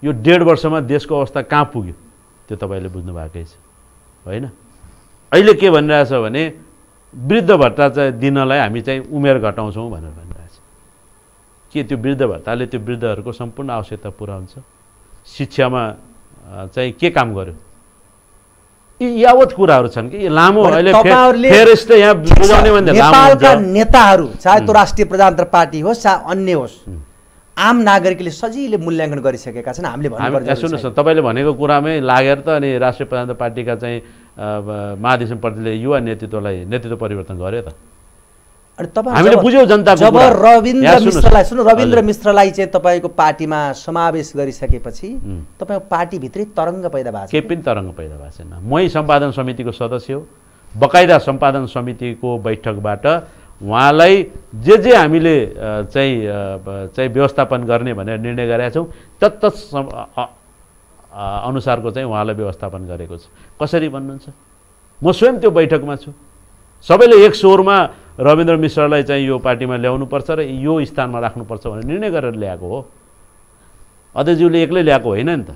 यो डेढ वर्षमा देशको अवस्था कहाँ पुग्यो त्यो तपाईँले बुझ्नुभएकै छ होइन अहिले के भनिरहेछ भने वृद्ध भत्ता चाहिँ दिनलाई हामी चाहिँ उमेर घटाउँछौँ भनेर भने के त्यो वृद्ध भत्ताले त्यो वृद्धहरूको सम्पूर्ण आवश्यकता पुरा हुन्छ शिक्षामा चाहिँ के काम गर्यो यी यावत कुराहरू छन् कि लामो अहिले यहाँ नेपालका नेताहरू चाहे त्यो राष्ट्रिय प्रजातन्त्र पार्टी होस् चाहे अन्य होस् आम नागरिकले सजिलै मूल्याङ्कन गरिसकेका छन् हामीले सुन्नुहोस् न तपाईँले भनेको कुरामै लागेर त अनि राष्ट्रिय प्रजातन्त्र पार्टीका चाहिँ महाधिवेशन प्रतिले युवा नेतृत्वलाई नेतृत्व परिवर्तन गर्यो त हामीले बुझ्यौँ जनता जब रविन्द्र मिश्रलाई सुन्नु रविन्द्र मिश्रलाई चाहिँ तपाईँको पार्टीमा समावेश गरिसकेपछि तपाईँको पार्टीभित्रै तरङ्ग पैदा भएको छ केही पनि तरङ्ग पैदा भएको छैन मै सम्पादन समितिको सदस्य हो बकायदा सम्पादन समितिको बैठकबाट उहाँलाई जे जे हामीले चाहिँ चाहिँ व्यवस्थापन गर्ने भनेर निर्णय गरेका छौँ तत्त अनुसारको चाहिँ उहाँलाई व्यवस्थापन गरेको छ कसरी भन्नुहुन्छ म स्वयं त्यो बैठकमा छु सबैले एक स्वरमा रविन्द्र मिश्रलाई चाहिँ यो पार्टीमा ल्याउनुपर्छ र यो स्थानमा राख्नुपर्छ भनेर निर्णय गरेर ल्याएको हो अध्ययज्यूले एक्लै ल्याएको होइन नि त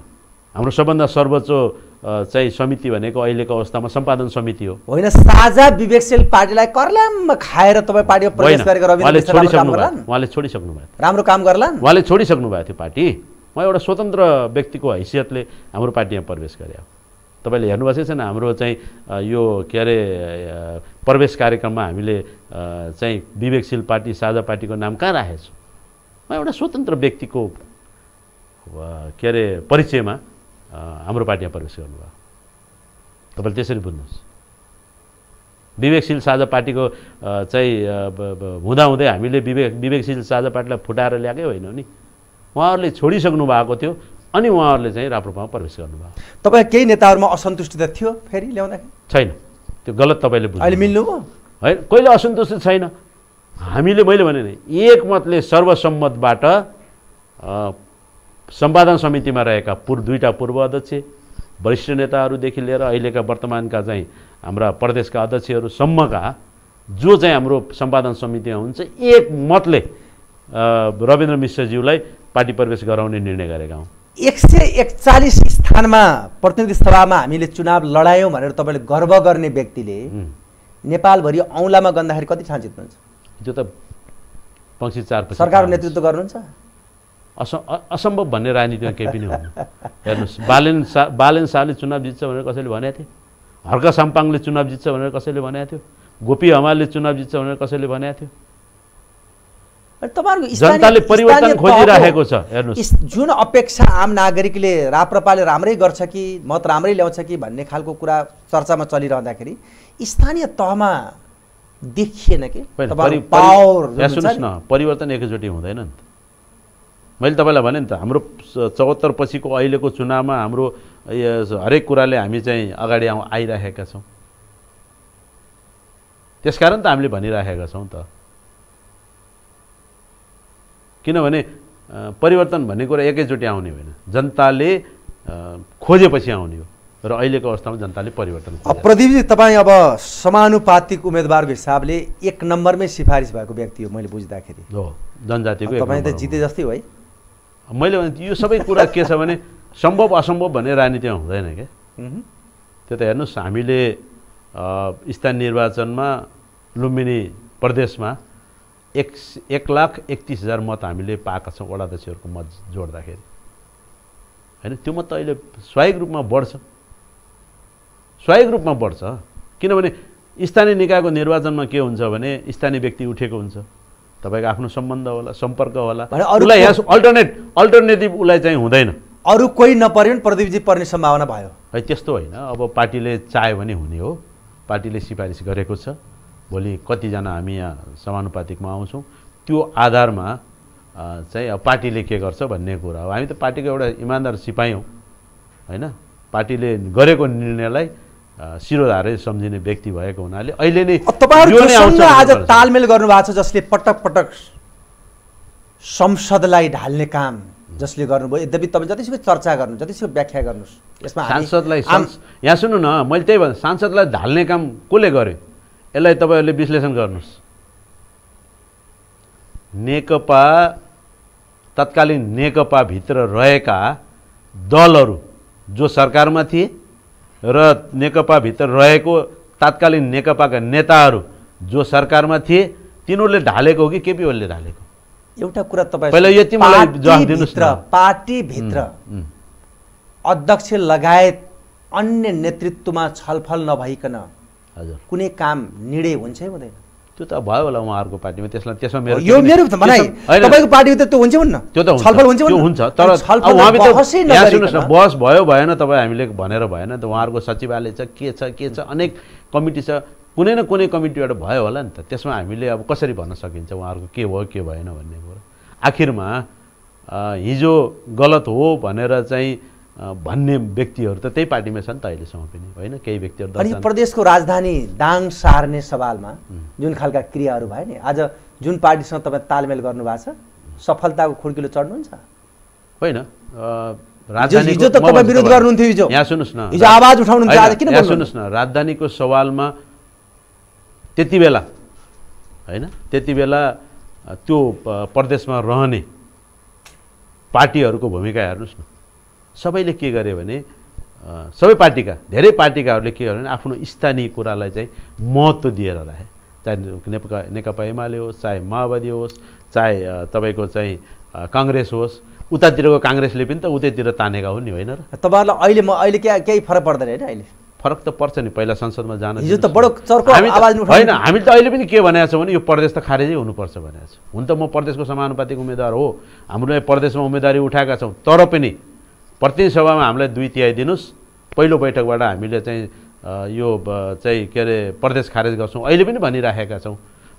हाम्रो सबभन्दा सर्वोच्च चाहिँ समिति भनेको अहिलेको अवस्थामा सम्पादन समिति हो होइन साझा विवेकशील पार्टीलाई कर्लाम खाएर तपाईँ पार्टी प्रवेश गरेको उहाँले छोडिसक्नु उहाँले छोडिसक्नु राम्रो काम गर्ला उहाँले छोडिसक्नु भएको थियो पार्टी म एउटा स्वतन्त्र व्यक्तिको हैसियतले हाम्रो पार्टीमा प्रवेश गरे तपाईँले हेर्नुभएको छैन हाम्रो चाहिँ यो के अरे प्रवेश कार्यक्रममा हामीले चाहिँ विवेकशील पार्टी साझा पार्टीको नाम कहाँ राखेछौँ म एउटा स्वतन्त्र व्यक्तिको के अरे परिचयमा हाम्रो पार्टीमा प्रवेश गर्नुभयो तपाईँले त्यसरी बुझ्नुहोस् विवेकशील साझा पार्टीको चाहिँ हुँदाहुँदै हामीले विवेक विवेकशील साझा पार्टीलाई फुटाएर ल्याएकै होइन नि उहाँहरूले छोडिसक्नु भएको थियो अनि उहाँहरूले चाहिँ राप्रपामा प्रवेश गर्नुभयो तपाईँ केही नेताहरूमा असन्तुष्टि त थियो फेरि ल्याउँदाखेरि छैन त्यो गलत तपाईँले बुझ्नु अहिले मिल्नुभयो होइन कहिले असन्तुष्टि छैन हामीले मैले भने एकमतले सर्वसम्मतबाट सम्पादन समितिमा रहेका पूर्व दुईवटा पूर्व अध्यक्ष वरिष्ठ नेताहरूदेखि लिएर अहिलेका वर्तमानका चाहिँ हाम्रा प्रदेशका अध्यक्षहरूसम्मका जो चाहिँ हाम्रो सम्पादन समितिमा हुन्छ एकमतले मतले रविन्द्र मिश्रज्यूलाई पार्टी प्रवेश गराउने निर्णय गरेका हौँ एक सय एकचालिस स्थानमा प्रतिनिधि सभामा हामीले चुनाव लडायौँ भनेर तपाईँले गर्व गर्ने व्यक्तिले नेपालभरि औँलामा गन्दाखेरि कति ठाउँ जित्नुहुन्छ त्यो त पक्षी चार सरकार नेतृत्व गर्नुहुन्छ अस असम्भव भन्ने राजनीतिमा केही पनि हुँदैन हेर्नुहोस् बालेन सा बालेन शाहले चुनाव जित्छ भनेर कसैले भनेको थियो हर्क साम्पाङले चुनाव जित्छ भनेर कसैले भनेको थियो गोपी हमालले चुनाव जित्छ भनेर कसैले भनेको थियो जनताले परिवर्तन खोजिराखेको छ जुन अपेक्षा आम नागरिकले राप्रपाले राम्रै गर्छ कि मत राम्रै ल्याउँछ कि भन्ने खालको कुरा चर्चामा चलिरहँदाखेरि स्थानीय तहमा देखिएन कि सुन्नुहोस् न परिवर्तन एकैचोटि हुँदैन नि त मैले तपाईँलाई भने नि त हाम्रो चौहत्तर पछिको अहिलेको चुनावमा हाम्रो हरेक कुराले हामी चाहिँ अगाडि आइराखेका छौँ त्यसकारण त हामीले भनिराखेका छौँ त किनभने परिवर्तन भन्ने कुरा एकैचोटि आउने होइन जनताले खोजेपछि आउने हो र अहिलेको अवस्थामा जनताले परिवर्तन प्रदीपजी तपाईँ अब समानुपातिक उम्मेदवारको हिसाबले एक नम्बरमै सिफारिस भएको व्यक्ति हो मैले बुझ्दाखेरि हो जनजातिको तपाईँ त जिते जस्तै हो है मैले भने यो सबै कुरा के छ भने सम्भव असम्भव भन्ने राजनीतिमा हुँदैन क्या त्यो त हेर्नुहोस् हामीले स्थानीय निर्वाचनमा लुम्बिनी प्रदेशमा एक एक लाख एकतिस हजार मत हामीले पाएका छौँ वडाध्यक्षहरूको मत जोड्दाखेरि होइन त्यो मत त अहिले स्वायिक रूपमा बढ्छ स्वायिक रूपमा बढ्छ किनभने स्थानीय निकायको निर्वाचनमा के हुन्छ भने स्थानीय व्यक्ति उठेको हुन्छ तपाईँको आफ्नो सम्बन्ध होला सम्पर्क होला उसलाई यहाँ अल्टरनेट अल्टरनेटिभ उसलाई चाहिँ हुँदैन अरू कोही नपऱ्यो भने प्रदीपजी पर्ने सम्भावना भयो है त्यस्तो होइन अब पार्टीले चाह्यो भने हुने हो पार्टीले सिफारिस गरेको छ भोलि कतिजना हामी यहाँ समानुपातिकमा आउँछौँ त्यो आधारमा चाहिँ अब पार्टीले के गर्छ भन्ने कुरा हो हामी त पार्टीको एउटा इमान्दार सिपाही हौँ होइन पार्टीले गरेको निर्णयलाई शिरोधारे सम्झिने व्यक्ति भएको हुनाले अहिले नै तपाईँहरू आज तालमेल गर्नुभएको छ जसले पटक पटक संसदलाई ढाल्ने काम जसले गर्नुभयो यद्यपि तपाईँ जतिसुकै चर्चा गर्नु जतिसुकै व्याख्या गर्नुहोस् यसमा सांसदलाई यहाँ सुन्नु न मैले त्यही भन्दा सांसदलाई ढाल्ने काम कसले गरेँ यसलाई तपाईँहरूले विश्लेषण गर्नुहोस् नेकपा तत्कालीन नेकपाभित्र रहेका दलहरू जो सरकारमा थिए र नेकपाभित्र रहेको तात्कालीन नेकपाका नेताहरू जो सरकारमा थिए तिनीहरूले ढालेको हो कि केपी ओलीले ढालेको एउटा कुरा तपाईँ यति मलाई जवाफ पार्टीभित्र अध्यक्ष लगायत अन्य नेतृत्वमा छलफल नभइकन हजुर कुनै काम निर्णय हुन्छ हुँदैन त्यो त भयो होला उहाँहरूको पार्टीमा त्यसलाई त्यसमा मेरो यो मेरो तपाईँको पार्टीमा त त्यो हुन्छ भन्न त्यो त छलफल हुन्छ हुन्छ तर सुन्नुहोस् न बस भयो भएन तपाईँ हामीले भनेर भएन त उहाँहरूको सचिवालय छ के छ के छ अनेक कमिटी छ कुनै न कुनै कमिटीबाट भयो होला नि त त्यसमा हामीले अब कसरी भन्न सकिन्छ उहाँहरूको के भयो के भएन भन्ने कुरो आखिरमा हिजो गलत हो भनेर चाहिँ भन्ने व्यक्तिहरू त त्यही पार्टीमा छन् त अहिलेसम्म पनि होइन केही व्यक्तिहरू अनि प्रदेशको राजधानी दाङ सार्ने सवालमा जुन खालका क्रियाहरू भयो नि आज जुन पार्टीसँग तपाईँ तालमेल गर्नुभएको छ सफलताको खुड्किलो चढ्नुहुन्छ होइन हिजो त तपाईँ विरोध गर्नुहुन्थ्यो हिजो यहाँ सुन्नुहोस् न हिजो आवाज आज किन सुन्नुहोस् न राजधानीको सवालमा त्यति बेला होइन त्यति बेला त्यो प्रदेशमा रहने पार्टीहरूको भूमिका हेर्नुहोस् न सबैले के गर्यो भने सबै पार्टीका धेरै पार्टीकाहरूले के गर्यो भने आफ्नो स्थानीय कुरालाई चाहिँ महत्त्व दिएर राखे चाहे नेकपा नेकपा एमाले होस् चाहे माओवादी होस् चाहे तपाईँको चाहिँ काङ्ग्रेस होस् उतातिरको काङ्ग्रेसले पनि त उतैतिर तानेका हो नि होइन र तपाईँहरूलाई अहिले म अहिले क्या केही फरक पर्दैन होइन अहिले फरक त पर्छ नि पहिला संसदमा जान हिजो त बडो चर्को होइन हामीले त अहिले पनि के भनेको छौँ भने यो प्रदेश त खारेजै हुनुपर्छ भनेको छ हुन त म प्रदेशको समानुपातिक उम्मेद्वार हो हाम्रो प्रदेशमा उम्मेदवारी उठाएका छौँ तर पनि प्रतिनिधि सभामा हामीलाई दुई तिहाई दिनुहोस् पहिलो बैठकबाट हामीले चाहिँ यो चाहिँ के अरे प्रदेश खारेज गर्छौँ अहिले पनि भनिराखेका छौँ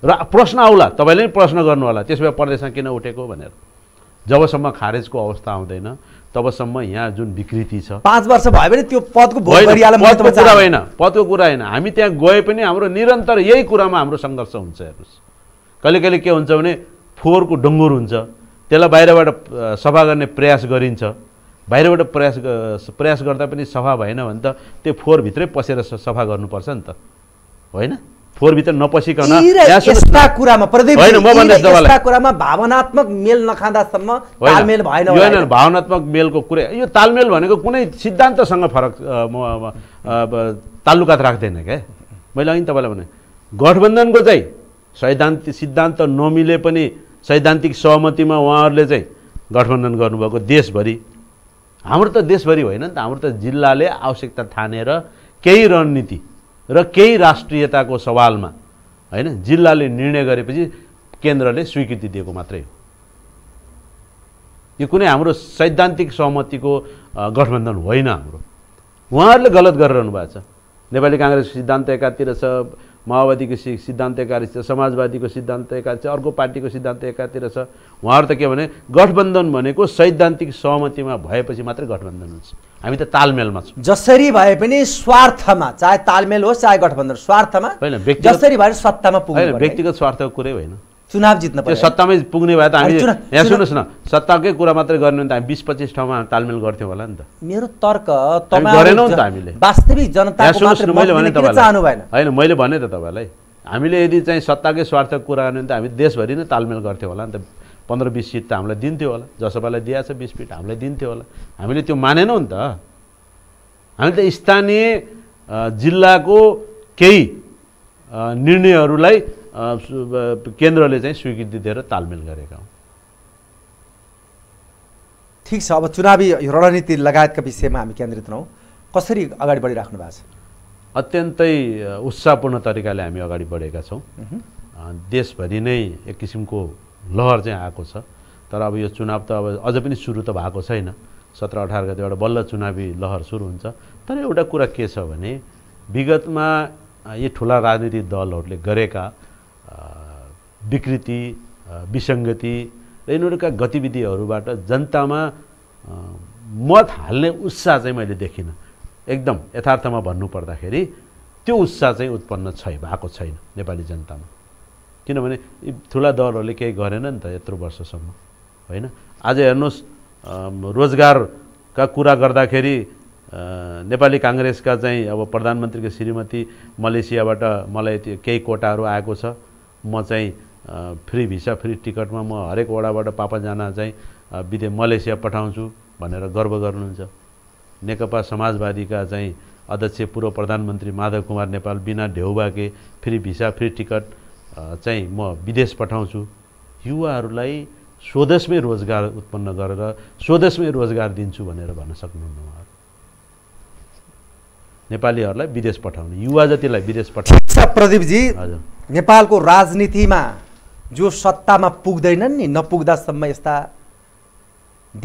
र प्रश्न आउला तपाईँले पनि प्रश्न गर्नु होला त्यसो भए प्रदेशमा किन उठेको भनेर जबसम्म खारेजको अवस्था आउँदैन तबसम्म यहाँ जुन विकृति छ पाँच वर्ष भयो भने त्यो पदको पदको कुरा होइन पदको कुरा होइन हामी त्यहाँ गए पनि हाम्रो निरन्तर यही कुरामा हाम्रो सङ्घर्ष हुन्छ हेर्नुहोस् कहिले कहिले के हुन्छ भने फोहोरको डुङ्गुर हुन्छ त्यसलाई बाहिरबाट सफा गर्ने प्रयास गरिन्छ बाहिरबाट प्रयास प्रयास गर्दा पनि सफा भएन भने त त्यो फोहोरभित्रै पसेर सफा गर्नुपर्छ नि त होइन फोहोरभित्र नपसिकन यस्ता कुरामा प्रदीप यस्ता कुरामा भावनात्मक मेल नखाँदासम्म तालमेल भएन होइन भावनात्मक मेलको कुरा यो तालमेल भनेको कुनै सिद्धान्तसँग फरक म तालुकात राख्दैन क्या मैले अघि तपाईँलाई भने गठबन्धनको चाहिँ सैद्धान्तिक सिद्धान्त नमिले पनि सैद्धान्तिक सहमतिमा उहाँहरूले चाहिँ गठबन्धन गर्नुभएको देशभरि हाम्रो त देशभरि होइन नि त हाम्रो त जिल्लाले आवश्यकता ठानेर केही रणनीति र केही राष्ट्रियताको सवालमा होइन जिल्लाले निर्णय गरेपछि केन्द्रले स्वीकृति दिएको मात्रै हो यो कुनै हाम्रो सैद्धान्तिक सहमतिको गठबन्धन होइन हाम्रो उहाँहरूले गलत गरिरहनु भएको छ नेपाली काङ्ग्रेस सिद्धान्त एकातिर छ माओवादीको सि सिद्धान्त एकातिर छ समाजवादीको सिद्धान्त एकातिर छ अर्को पार्टीको सिद्धान्त एकातिर छ उहाँहरू त के भने गठबन्धन भनेको सैद्धान्तिक सहमतिमा भएपछि मात्रै गठबन्धन हुन्छ हामी त तालमेलमा छौँ जसरी भए पनि स्वार्थमा चाहे तालमेल होस् चाहे गठबन्धन स्वार्थमा होइन जसरी भए सत्तामा होइन व्यक्तिगत स्वार्थको कुरै होइन चुनाव जित्न पर्यो सत्तामै पुग्ने भए त हामी यहाँ सुन्नुहोस् न सत्ताकै कुरा मात्रै भने त हामी बिस पच्चिस ठाउँमा तालमेल गर्थ्यौँ होला नि त मेरो तर्क गरेनौँ त हामीले वास्तविक जनता मैले भने तपाईँलाई होइन मैले भने त तपाईँलाई हामीले यदि चाहिँ सत्ताकै स्वार्थको कुरा गर्ने भने त हामी देशभरि नै तालमेल गर्थ्यौँ होला नि त पन्ध्र बिस सिट त हामीलाई दिन्थ्यो होला जसपालाई दिएछ बिस फिट हामीलाई दिन्थ्यो होला हामीले त्यो मानेनौँ नि त हामीले त स्थानीय जिल्लाको केही निर्णयहरूलाई केन्द्रले चाहिँ स्वीकृति दिएर तालमेल गरेका हौँ ठिक छ अब चुनावी रणनीति लगायतका विषयमा हामी केन्द्रित रहौँ कसरी अगाडि बढिराख्नु भएको छ अत्यन्तै उत्साहपूर्ण तरिकाले हामी अगाडि बढेका छौँ देशभरि नै एक किसिमको लहर चाहिँ आएको छ तर अब यो चुनाव त अब अझ पनि सुरु त भएको छैन सत्र अठार गते एउटा बल्ल चुनावी लहर सुरु हुन्छ तर एउटा कुरा के छ भने विगतमा यी ठुला राजनीतिक दलहरूले गरेका विकृति विसङ्गति र यिनीहरूका गतिविधिहरूबाट जनतामा मत हाल्ने उत्साह चाहिँ मैले देखिनँ एकदम यथार्थमा भन्नुपर्दाखेरि त्यो उत्साह चाहिँ उत्पन्न छै भएको छैन नेपाली जनतामा किनभने यी ठुला दलहरूले केही गरेन नि त यत्रो वर्षसम्म होइन आज हेर्नुहोस् रोजगारका कुरा गर्दाखेरि नेपाली काङ्ग्रेसका चाहिँ अब प्रधानमन्त्रीको श्रीमती मलेसियाबाट मलाई त्यो केही कोटाहरू आएको छ म चाहिँ फ्री भिसा फ्री टिकटमा म हरेक वडाबाट पापाजना चाहिँ विदेश मलेसिया पठाउँछु भनेर गर्व गर्नुहुन्छ नेकपा समाजवादीका चाहिँ अध्यक्ष पूर्व प्रधानमन्त्री माधव कुमार नेपाल बिना ढेउबाके फ्री भिसा फ्री टिकट चाहिँ म विदेश पठाउँछु युवाहरूलाई स्वदेशमै रोजगार उत्पन्न गरेर स्वदेशमै रोजगार दिन्छु भनेर भन्न सक्नुहुन्न उहाँहरू नेपालीहरूलाई विदेश पठाउने युवा जतिलाई विदेश पठाउने प्रदीपजी हजुर नेपालको राजनीतिमा जो सत्तामा पुग्दैनन् नि नपुग्दासम्म यस्ता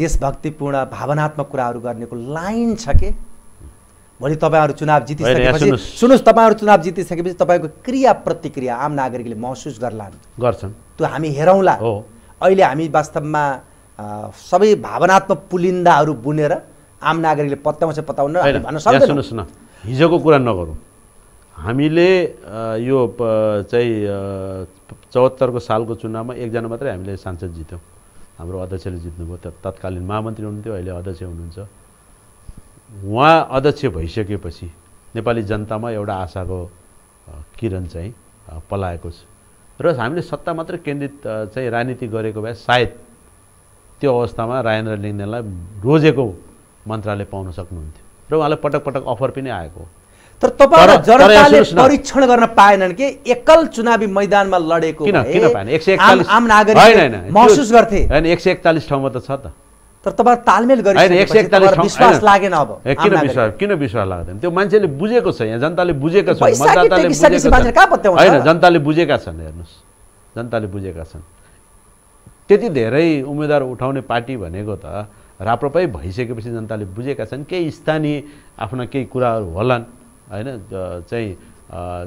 देशभक्तिपूर्ण भावनात्मक कुराहरू गर्नेको लाइन छ के भोलि तपाईँहरू चुनाव जितिसकेपछि सुन्नुहोस् तपाईँहरू चुनाव जितिसकेपछि तपाईँको क्रिया प्रतिक्रिया आम नागरिकले महसुस गर्लान् गर्छन् त्यो हामी हेरौँला हो अहिले हामी वास्तवमा सबै भावनात्मक पुलिन्दाहरू बुनेर आम नागरिकले पत्याउँछ पत्याउन भन्न सक्दैन हिजोको कुरा नगरौँ हामीले यो चाहिँ चौहत्तरको सालको चुनावमा एकजना मात्रै हामीले सांसद जित्यौँ हाम्रो अध्यक्षले जित्नुभयो तत्कालीन महामन्त्री हुनुहुन्थ्यो अहिले अध्यक्ष हुनुहुन्छ उहाँ अध्यक्ष भइसकेपछि नेपाली जनतामा एउटा आशाको किरण चाहिँ पलाएको छ र हामीले सत्ता मात्र केन्द्रित चाहिँ राजनीति गरेको भए सायद त्यो अवस्थामा राजेन्द्र लिङ्गदेनलाई रोजेको मन्त्रालय पाउन सक्नुहुन्थ्यो र उहाँलाई पटक पटक अफर पनि आएको तर तपाईँलाई जनताले परीक्षण गर्न पाएनन् कि एकल चुनावी मैदानमा लडेको आम नागरिक महसुस गर्थे एक सय एकचालिस ठाउँमा त छ त तर तपाईँ तालमेल विश्वास लागेन अब किन विश्वास किन विश्वास लाग्दैन त्यो मान्छेले बुझेको छ यहाँ जनताले बुझेका छन् होइन जनताले बुझेका छन् हेर्नुहोस् जनताले बुझेका छन् त्यति धेरै उम्मेदवार उठाउने पार्टी भनेको त राप्रपै भइसकेपछि जनताले बुझेका छन् केही स्थानीय आफ्ना केही कुराहरू होलान् होइन चाहिँ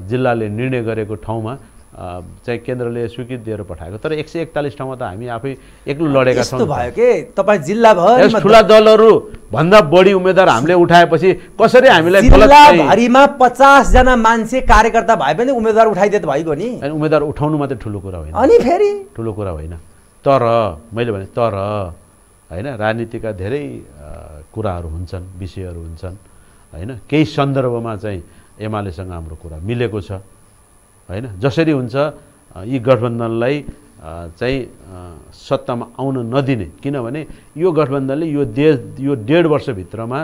जिल्लाले निर्णय गरेको ठाउँमा चाहिँ केन्द्रले स्वीकृति दिएर पठाएको तर एक सय एकतालिस ठाउँमा त हामी आफै एक्लो लडेका छौँ भयो के तपाईँ भयो ठुला दलहरू भन्दा बढी उम्मेद्वार हामीले उठाएपछि कसरी हामीलाई जिल्लाभरिमा पचासजना मान्छे कार्यकर्ता भए पनि उम्मेद्वार उठाइदिए त भइगयो नि अनि उम्मेद्वार उठाउनु मात्रै ठुलो कुरा होइन अनि फेरि ठुलो कुरा होइन तर मैले भने तर होइन राजनीतिका धेरै कुराहरू हुन्छन् विषयहरू हुन्छन् होइन केही सन्दर्भमा चाहिँ एमालेसँग हाम्रो कुरा मिलेको छ होइन जसरी हुन्छ यी गठबन्धनलाई चाहिँ सत्तामा आउन नदिने किनभने यो गठबन्धनले यो देश यो डेढ वर्षभित्रमा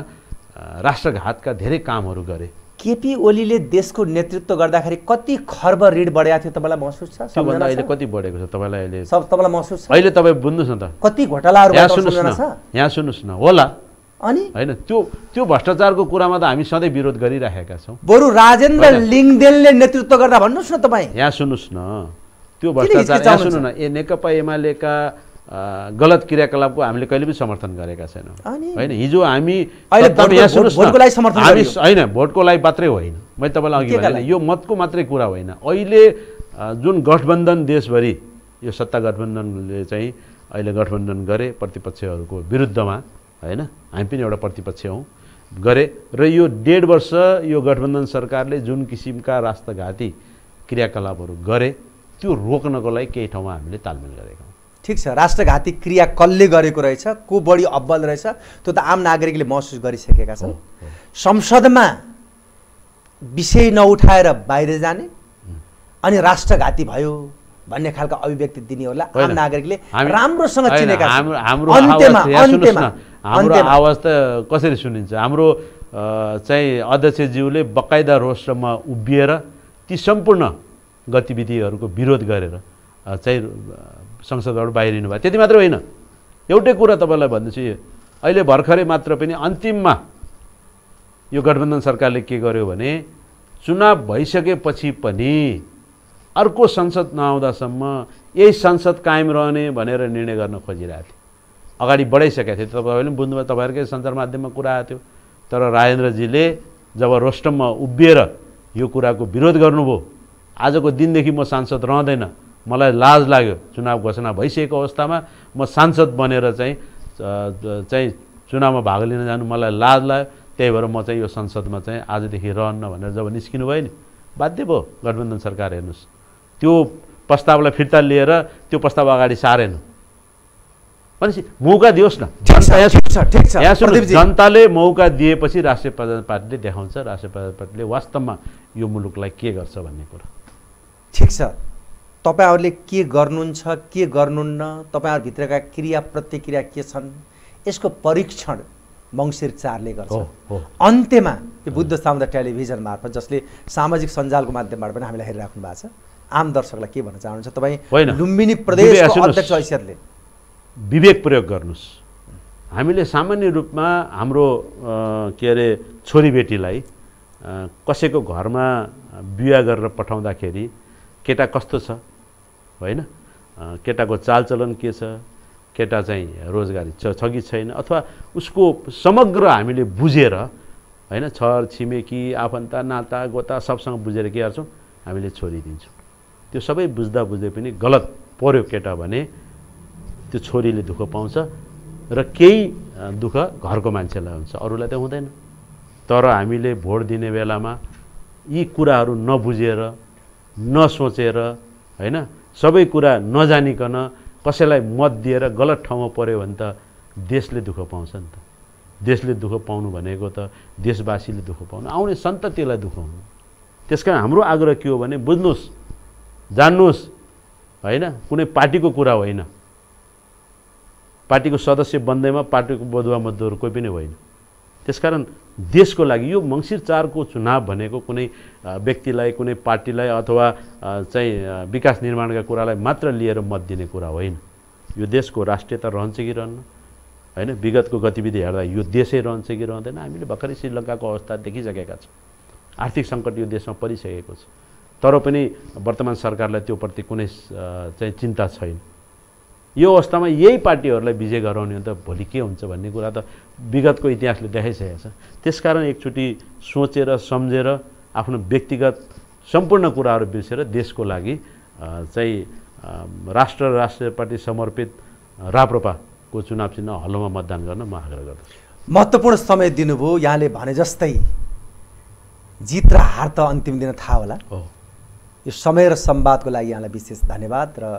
राष्ट्रघातका धेरै कामहरू गरे केपी ओलीले देशको नेतृत्व गर्दाखेरि कति खर्ब ऋण बढेको थियो तपाईँलाई महसुस छ सबभन्दा अहिले कति बढेको छ तपाईँलाई अहिले सब तपाईँलाई महसुस छ अहिले तपाईँ बुझ्नुहोस् न त कति घोटालाहरू यहाँ सुन्नुहोस् न यहाँ सुन्नुहोस् न होला अनि होइन त्यो त्यो भ्रष्टाचारको कुरामा त हामी सधैँ विरोध गरिराखेका छौँ बरु राजेन्द्र लिङदेनले नेतृत्व गर्दा भन्नुहोस् न तपाईँ यहाँ सुन्नुहोस् न त्यो भ्रष्टाचार यहाँ सुन्नु न ए नेकपा एमालेका गलत क्रियाकलापको हामीले कहिले पनि समर्थन गरेका छैनौँ होइन हिजो हामी हामी होइन भोटको लागि मात्रै होइन मैले तपाईँलाई अघि भने यो मतको मात्रै कुरा होइन अहिले जुन गठबन्धन देशभरि यो सत्ता गठबन्धनले चाहिँ अहिले गठबन्धन गरे प्रतिपक्षहरूको विरुद्धमा होइन हामी पनि एउटा प्रतिपक्ष हौँ गरे र यो डेढ वर्ष यो गठबन्धन सरकारले जुन किसिमका राष्ट्रघाती क्रियाकलापहरू गरे त्यो रोक्नको लागि केही ठाउँमा हामीले तालमेल गरेका हौँ ठिक छ राष्ट्रघाती क्रिया कसले गरेको रहेछ को बढी अब्बल रहेछ त्यो त आम नागरिकले महसुस गरिसकेका छन् संसदमा विषय नउठाएर बाहिर जाने अनि राष्ट्रघाती भयो भन्ने खालका अभिव्यक्ति दिनेहरूलाई आम नागरिकले राम्रोसँग चिनेका छन् हाम्रो आवाज त कसरी सुनिन्छ हाम्रो चाहिँ अध्यक्षज्यूले बकायदा रोस्टरमा उभिएर ती सम्पूर्ण गतिविधिहरूको विरोध गरेर चाहिँ संसदबाट बाहिरिनु भयो त्यति मात्र होइन एउटै कुरा तपाईँलाई भन्दैछु अहिले भर्खरै मात्र पनि अन्तिममा यो गठबन्धन सरकारले के गर्यो भने चुनाव भइसकेपछि पनि अर्को संसद नआउँदासम्म यही संसद कायम रहने भनेर निर्णय गर्न खोजिरहेको थियो अगाडि बढाइसकेका थिए तपाईँहरूले पनि बुझ्नुभयो तपाईँहरूकै सञ्चार माध्यममा कुरा आएको थियो तर राजेन्द्रजीले जब रोस्टममा उभिएर यो कुराको विरोध गर्नुभयो आजको दिनदेखि म सांसद रहँदैन मलाई लाज लाग्यो चुनाव घोषणा भइसकेको अवस्थामा म सांसद बनेर चाहिँ चाहिँ चुनावमा भाग लिन जानु मलाई लाज लाग्यो त्यही भएर म चाहिँ यो संसदमा चाहिँ आजदेखि रहन्न भनेर जब निस्किनु भयो नि बाध्य भयो गठबन्धन सरकार हेर्नुहोस् त्यो प्रस्तावलाई फिर्ता लिएर त्यो प्रस्ताव अगाडि सारेन भनेपछि मौका दियोस् न जनताले मौका दिएपछि राष्ट्रिय प्रजातन्त्र पार्टीले देखाउँछ राष्ट्रिय प्रजातन्त्र पार्टीले वास्तवमा यो मुलुकलाई के गर्छ भन्ने कुरा ठिक छ तपाईँहरूले के गर्नुहुन्छ के गर्नुहुन्न तपाईँहरूभित्रका क्रिया प्रतिक्रिया के छन् यसको परीक्षण मङ्सिर चारले गर्छ अन्त्यमा यो बुद्ध सामुदाय टेलिभिजन मार्फत जसले सामाजिक सञ्जालको माध्यमबाट पनि हामीलाई हेरिराख्नु भएको छ आम दर्शकलाई के भन्न चाहनुहुन्छ तपाईँ लुम्बिनी प्रदेशको अध्यक्ष ऐसियतले विवेक प्रयोग गर्नुहोस् हामीले सामान्य रूपमा हाम्रो के अरे छोरीबेटीलाई कसैको घरमा बिहा गरेर पठाउँदाखेरि केटा कस्तो छ होइन केटाको चालचलन के छ केटा चाहिँ रोजगारी छ कि छैन अथवा उसको समग्र हामीले बुझेर होइन छर छिमेकी आफन्त नाता गोता सबसँग बुझेर के गर्छौँ हामीले छोरी दिन्छौँ त्यो सबै बुझ्दा बुझ्दै पनि गलत पऱ्यो केटा भने त्यो छोरीले दुःख पाउँछ र केही दुःख घरको मान्छेलाई हुन्छ अरूलाई त हुँदैन तर हामीले भोट दिने बेलामा यी कुराहरू नबुझेर नसोचेर होइन सबै कुरा नजानिकन कसैलाई मत दिएर गलत ठाउँमा पऱ्यो भने त देशले दुःख पाउँछ नि त देशले दुःख पाउनु भनेको त देशवासीले दुःख पाउनु आउने सन्ततिलाई दुःख हुनु त्यस कारण हाम्रो आग्रह के हो भने बुझ्नुहोस् जान्नुहोस् होइन कुनै पार्टीको कुरा होइन पार्टीको सदस्य बन्दैमा पार्टीको बधुवा मधुहरू कोही पनि होइन त्यसकारण देशको लागि यो मङ्सिर चारको चुनाव भनेको कुनै व्यक्तिलाई कुनै पार्टीलाई अथवा चाहिँ विकास निर्माणका कुरालाई मात्र लिएर मत दिने कुरा होइन यो देशको राष्ट्रियता रहन्छ कि रहन्न होइन विगतको गतिविधि हेर्दा यो देशै रहन्छ कि रहँदैन हामीले भर्खरै श्रीलङ्काको अवस्था देखिसकेका छौँ आर्थिक सङ्कट यो देशमा परिसकेको छ तर पनि वर्तमान सरकारलाई त्योप्रति कुनै चाहिँ चिन्ता छैन यो अवस्थामा यही पार्टीहरूलाई विजय गराउने त भोलि के हुन्छ भन्ने कुरा त विगतको इतिहासले देखाइसकेको छ त्यसकारण एकचोटि सोचेर सम्झेर आफ्नो व्यक्तिगत सम्पूर्ण कुराहरू बिर्सेर देशको लागि चाहिँ राष्ट्र पार्टी समर्पित राप्रपाको चुनाव चिन्ह हलोमा मतदान गर्न म आग्रह गर्दछु महत्त्वपूर्ण समय दिनुभयो यहाँले भने जस्तै जित र हार त अन्तिम दिन थाहा होला हो यो समय र संवादको लागि यहाँलाई विशेष धन्यवाद र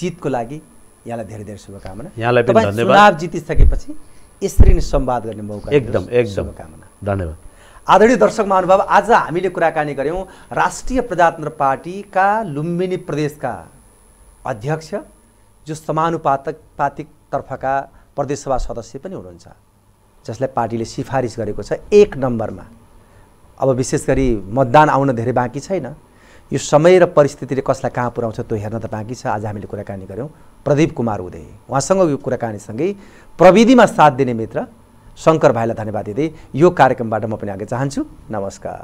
जितको लागि यहाँलाई धेरै धेरै शुभकामना यहाँलाई पनि धन्यवाद चुनाव जितिसकेपछि यसरी नै संवाद गर्ने मौका एकदम एकदम शुभकामना धन्यवाद आदरणीय दर्शक महानुभाव आज हामीले कुराकानी गऱ्यौँ राष्ट्रिय प्रजातन्त्र पार्टीका लुम्बिनी प्रदेशका अध्यक्ष जो समानुपातक तर्फका प्रदेशसभा सदस्य पनि हुनुहुन्छ जसलाई पार्टीले सिफारिस गरेको छ एक नम्बरमा अब विशेष गरी मतदान आउन धेरै बाँकी छैन यो समय र परिस्थितिले कसलाई कहाँ पुऱ्याउँछ त्यो हेर्न त बाँकी छ आज हामीले कुराकानी गऱ्यौँ प्रदीप कुमार उदय उहाँसँग यो कुराकानीसँगै प्रविधिमा साथ दिने मित्र शङ्कर भाइलाई धन्यवाद दिँदै यो कार्यक्रमबाट म पनि आगे चाहन्छु नमस्कार